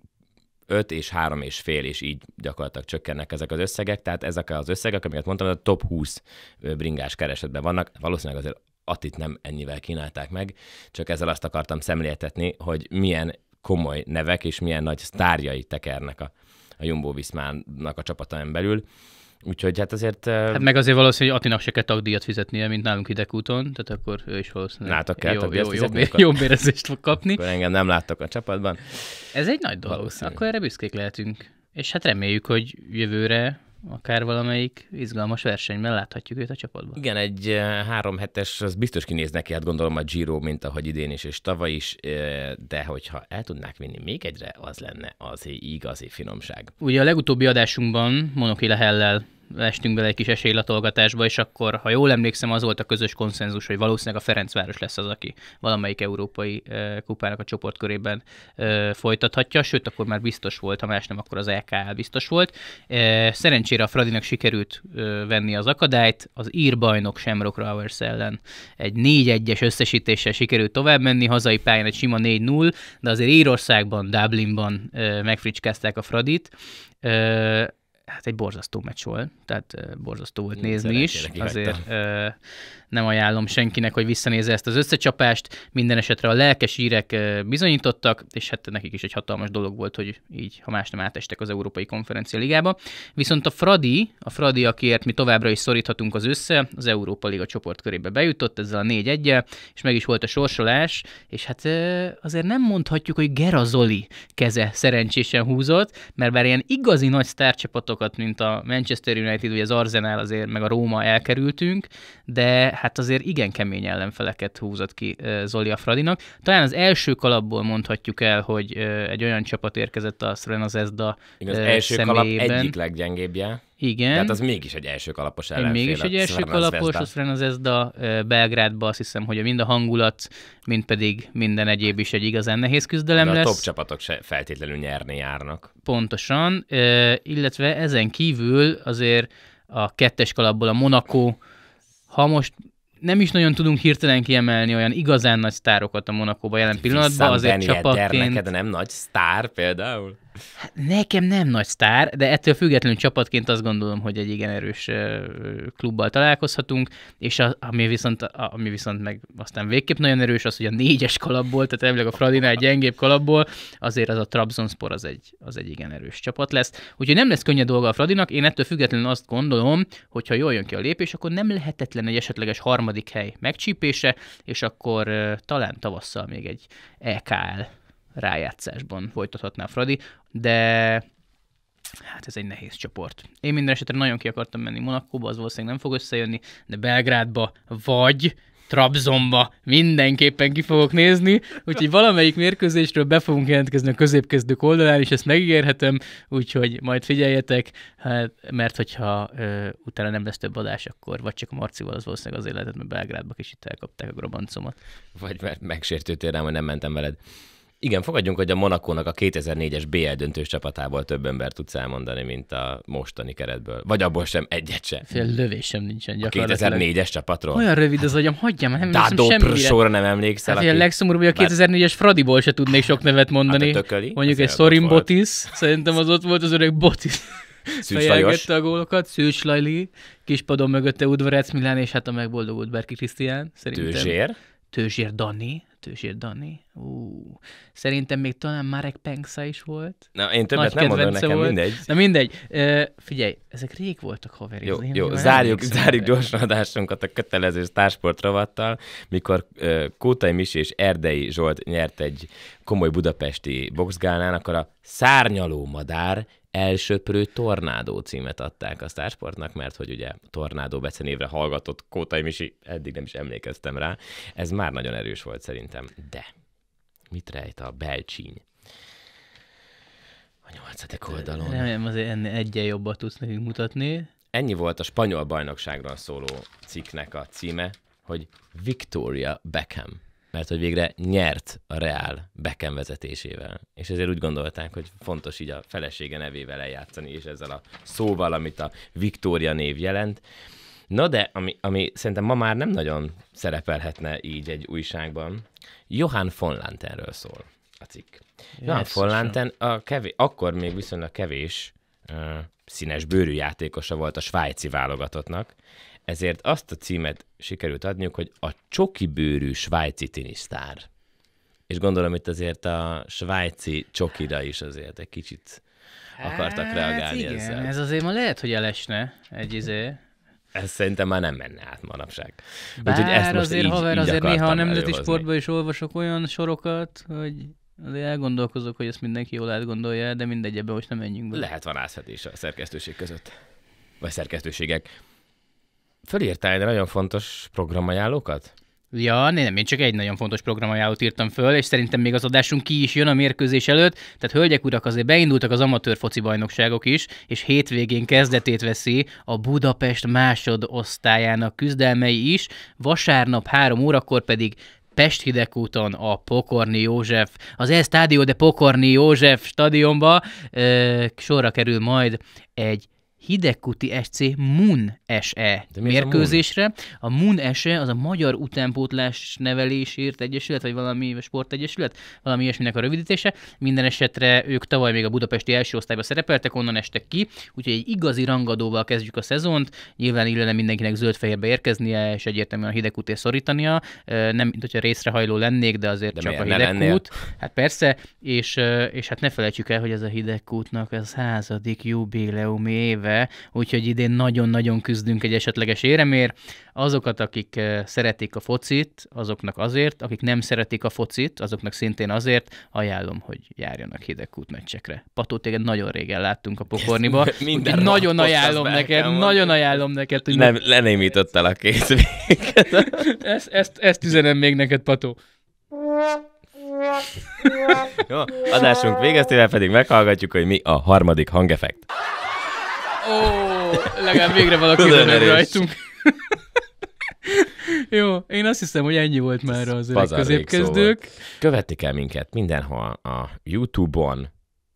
5 és 3 és fél, és így gyakorlatilag csökkennek ezek az összegek, tehát ezek az összegek, amiket mondtam, a top 20 bringás keresetben vannak, valószínűleg azért Attit nem ennyivel kínálták meg, csak ezzel azt akartam szemléltetni, hogy milyen komoly nevek és milyen nagy sztárjai tekernek a, a Jumbo Viszmának a csapatán belül. Úgyhogy hát azért... Hát meg azért valószínű, hogy Atinak se kell tagdíjat fizetnie, mint nálunk idekúton, tehát akkor ő is valószínűleg Látok kell jó, jó, fizetni, jó, akkor... jó bérezést fog kapni. Akkor engem nem láttak a csapatban. Ez egy nagy dolog. Akkor erre büszkék lehetünk. És hát reméljük, hogy jövőre akár valamelyik izgalmas versenyben láthatjuk őt a csapatban. Igen, egy eh, három hetes, az biztos kinéz neki, hát gondolom a Giro, mint ahogy idén is és tavaly is, eh, de hogyha el tudnák vinni még egyre, az lenne az igazi finomság. Ugye a legutóbbi adásunkban Monoki Hellel estünk bele egy kis esélylatolgatásba, és akkor, ha jól emlékszem, az volt a közös konszenzus, hogy valószínűleg a Ferencváros lesz az, aki valamelyik európai kupának a csoportkörében folytathatja, sőt, akkor már biztos volt, ha más nem, akkor az LKL e biztos volt. Szerencsére a Fradinak sikerült venni az akadályt, az ír bajnok Shamrock Rovers ellen egy 4-1-es összesítéssel sikerült tovább menni, hazai pályán egy sima 4-0, de azért Írországban, Dublinban megfricskázták a Fradit hát egy borzasztó meccs volt, tehát borzasztó volt nézni is, azért nem ajánlom senkinek, hogy visszanézze ezt az összecsapást. Minden esetre a lelkes írek bizonyítottak, és hát nekik is egy hatalmas dolog volt, hogy így, ha más nem átestek az Európai Konferencia Ligába. Viszont a Fradi, a Fradi, akiért mi továbbra is szoríthatunk az össze, az Európa Liga körébe bejutott ezzel a 4 1 és meg is volt a sorsolás, és hát azért nem mondhatjuk, hogy Gerazoli keze szerencsésen húzott, mert bár ilyen igazi nagy sztárcsapatokat, mint a Manchester United, vagy az Arsenal azért, meg a Róma elkerültünk, de hát azért igen kemény ellenfeleket húzott ki Zoli a Fradinak. Talán az első kalapból mondhatjuk el, hogy egy olyan csapat érkezett a Sren az igen, az első személyében. kalap egyik leggyengébbje. Igen. Tehát az mégis egy első kalapos ellenfél. Mégis egy első kalapos, az a az Ezda Belgrádba azt hiszem, hogy mind a hangulat, mind pedig minden egyéb is egy igazán nehéz küzdelem De a lesz. a top csapatok se feltétlenül nyerni járnak. Pontosan, illetve ezen kívül azért a kettes kalapból a Monaco, ha most nem is nagyon tudunk hirtelen kiemelni olyan igazán nagy sztárokat a Monakóba jelen pillanatban, azért Benny csapatként... neked nem nagy sztár például? Hát nekem nem nagy sztár, de ettől függetlenül csapatként azt gondolom, hogy egy igen erős klubbal találkozhatunk, és a, ami, viszont, a, ami viszont meg aztán végképp nagyon erős, az, hogy a négyes kalapból, tehát emlék a Fradinál egy gyengébb kalapból, azért az a Trabzonspor az egy, az egy igen erős csapat lesz. Úgyhogy nem lesz könnyű dolga a Fradinak, én ettől függetlenül azt gondolom, hogy ha jól jön ki a lépés, akkor nem lehetetlen egy esetleges harmadik hely megcsípése, és akkor talán tavasszal még egy EKL rájátszásban folytathatná Fradi, de hát ez egy nehéz csoport. Én minden esetre nagyon ki akartam menni Monakóba, az valószínűleg nem fog összejönni, de Belgrádba vagy Trabzonba mindenképpen ki fogok nézni, úgyhogy valamelyik mérkőzésről be fogunk jelentkezni a középkezdők oldalán, és ezt megígérhetem, úgyhogy majd figyeljetek, hát, mert hogyha ö, utána nem lesz több adás, akkor vagy csak a Marcival az valószínűleg azért lehetett, mert Belgrádba kicsit elkapták a grobancomat. Vagy mert megsértődtél rám, hogy nem mentem veled. Igen, fogadjunk, hogy a Monakónak a 2004-es BL döntős csapatából több ember tudsz elmondani, mint a mostani keretből. Vagy abból sem egyet sem. Fél lövésem nincsen gyakorlatilag. A 2004-es csapatról. Olyan rövid az agyam, hagyjam, nem emlékszem semmire. Sorra nem emlékszel. Hát, a legszomorúbb, hogy a 2004-es Fradiból se tudnék sok nevet hát, mondani. Hát tököli, Mondjuk egy Sorin Botis, szerintem az ott volt az öreg Botis. Fejelgette a gólokat, Szűcs Lajli, kispadon mögötte Udvarec Milán, és hát a megboldogult Berki Krisztián, szerintem. Tőzsér. Tőzsér Dani kettősért, Dani. Ú, szerintem még talán Marek Pengsa is volt. Na, én többet Nagy nem mondom nekem, volt. mindegy. Na mindegy. Ö, figyelj, ezek rég voltak haverizni. Jó, én jó. zárjuk, zárjuk gyorsan adásunkat a kötelező társport rovattal, mikor ö, Kótai Misi és Erdei Zsolt nyert egy komoly budapesti boxgálnán, akkor a szárnyaló madár Elsöprő Tornádó címet adták a Starsportnak, mert hogy ugye Tornádó becenévre hallgatott Kótai Misi, eddig nem is emlékeztem rá. Ez már nagyon erős volt szerintem. De mit rejt a belcsíny? A nyolcadik hát, oldalon. Remélem azért ennél egyen jobbat tudsz nekünk mutatni. Ennyi volt a spanyol bajnokságról szóló cikknek a címe, hogy Victoria Beckham mert hogy végre nyert a Reál Beckham vezetésével. És ezért úgy gondolták, hogy fontos így a felesége nevével eljátszani, és ezzel a szóval, amit a Viktória név jelent. Na de, ami, ami szerintem ma már nem nagyon szerepelhetne így egy újságban, Johann von Lantenről szól a cikk. Yes, Johann von Lanten a kevés, akkor még viszonylag kevés uh, színes bőrű játékosa volt a svájci válogatottnak, ezért azt a címet sikerült adniuk, hogy a csoki bőrű svájci tinisztár. És gondolom itt azért a svájci csokira is azért egy kicsit akartak hát, reagálni igen, ezzel. ez azért ma lehet, hogy elesne egy izé. Ez szerintem már nem menne át manapság. Bár Úgyhogy ezt most azért, így, haver, így azért néha a nemzeti sportban is olvasok olyan sorokat, hogy Azért elgondolkozok, hogy ezt mindenki jól átgondolja, de mindegy, ebbe most nem menjünk be. Lehet van átfedés a szerkesztőség között. Vagy szerkesztőségek. Fölírtál egy nagyon fontos programajánlókat? Ja, nem, én csak egy nagyon fontos programajánlót írtam föl, és szerintem még az adásunk ki is jön a mérkőzés előtt. Tehát, hölgyek, urak, azért beindultak az amatőr foci bajnokságok is, és hétvégén kezdetét veszi a Budapest másodosztályának küzdelmei is. Vasárnap három órakor pedig Pest Hidegúton a Pokorni József, az E-Stádió de Pokorni József stadionba ö, sorra kerül majd egy Hidegkuti SC Mun SE mérkőzésre. A Mun? SE az a Magyar Utánpótlás Nevelésért Egyesület, vagy valami sportegyesület, valami ilyesminek a rövidítése. Minden esetre ők tavaly még a budapesti első osztályba szerepeltek, onnan estek ki, úgyhogy egy igazi rangadóval kezdjük a szezont. Nyilván illene mindenkinek zöld-fehérbe érkeznie, és egyértelműen a hidegkuté szorítania. Nem, mint hogyha részrehajló lennék, de azért de csak a hidegkút. Hát persze, és, és hát ne felejtsük el, hogy ez a hidegkútnak az házadik jubileumi éve úgyhogy idén nagyon-nagyon küzdünk egy esetleges éremért. Azokat, akik eh, szeretik a focit, azoknak azért, akik nem szeretik a focit, azoknak szintén azért ajánlom, hogy járjanak hideg kútmeccsekre. Pató téged nagyon régen láttunk a pokorniba. Minden nagyon ajánlom neked, nagyon ajánlom neked. Hogy nem, lenémítottál a két *laughs* ezt, ezt, ezt üzenem még neked, Pató. Jó, adásunk végeztével pedig meghallgatjuk, hogy mi a harmadik hangeffekt. Ó, legalább végre valaki rajtunk. *laughs* Jó, én azt hiszem, hogy ennyi volt már az öreg középkezdők. Szóval. Követni kell minket mindenhol, a YouTube-on,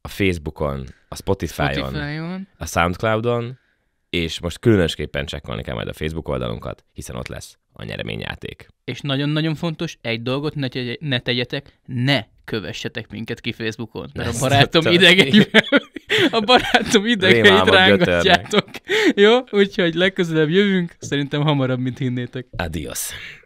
a Facebookon, a Spotify-on, Spotify-on. a Soundcloud-on, és most különösképpen csekkolni kell majd a Facebook oldalunkat, hiszen ott lesz a nyereményjáték. És nagyon-nagyon fontos, egy dolgot ne, tegy- ne tegyetek, ne kövessetek minket ki Facebookon, mert a barátom idegeit, *laughs* a barátom idegeit rángatjátok. Jó? Úgyhogy legközelebb jövünk, szerintem hamarabb, mint hinnétek. Adios.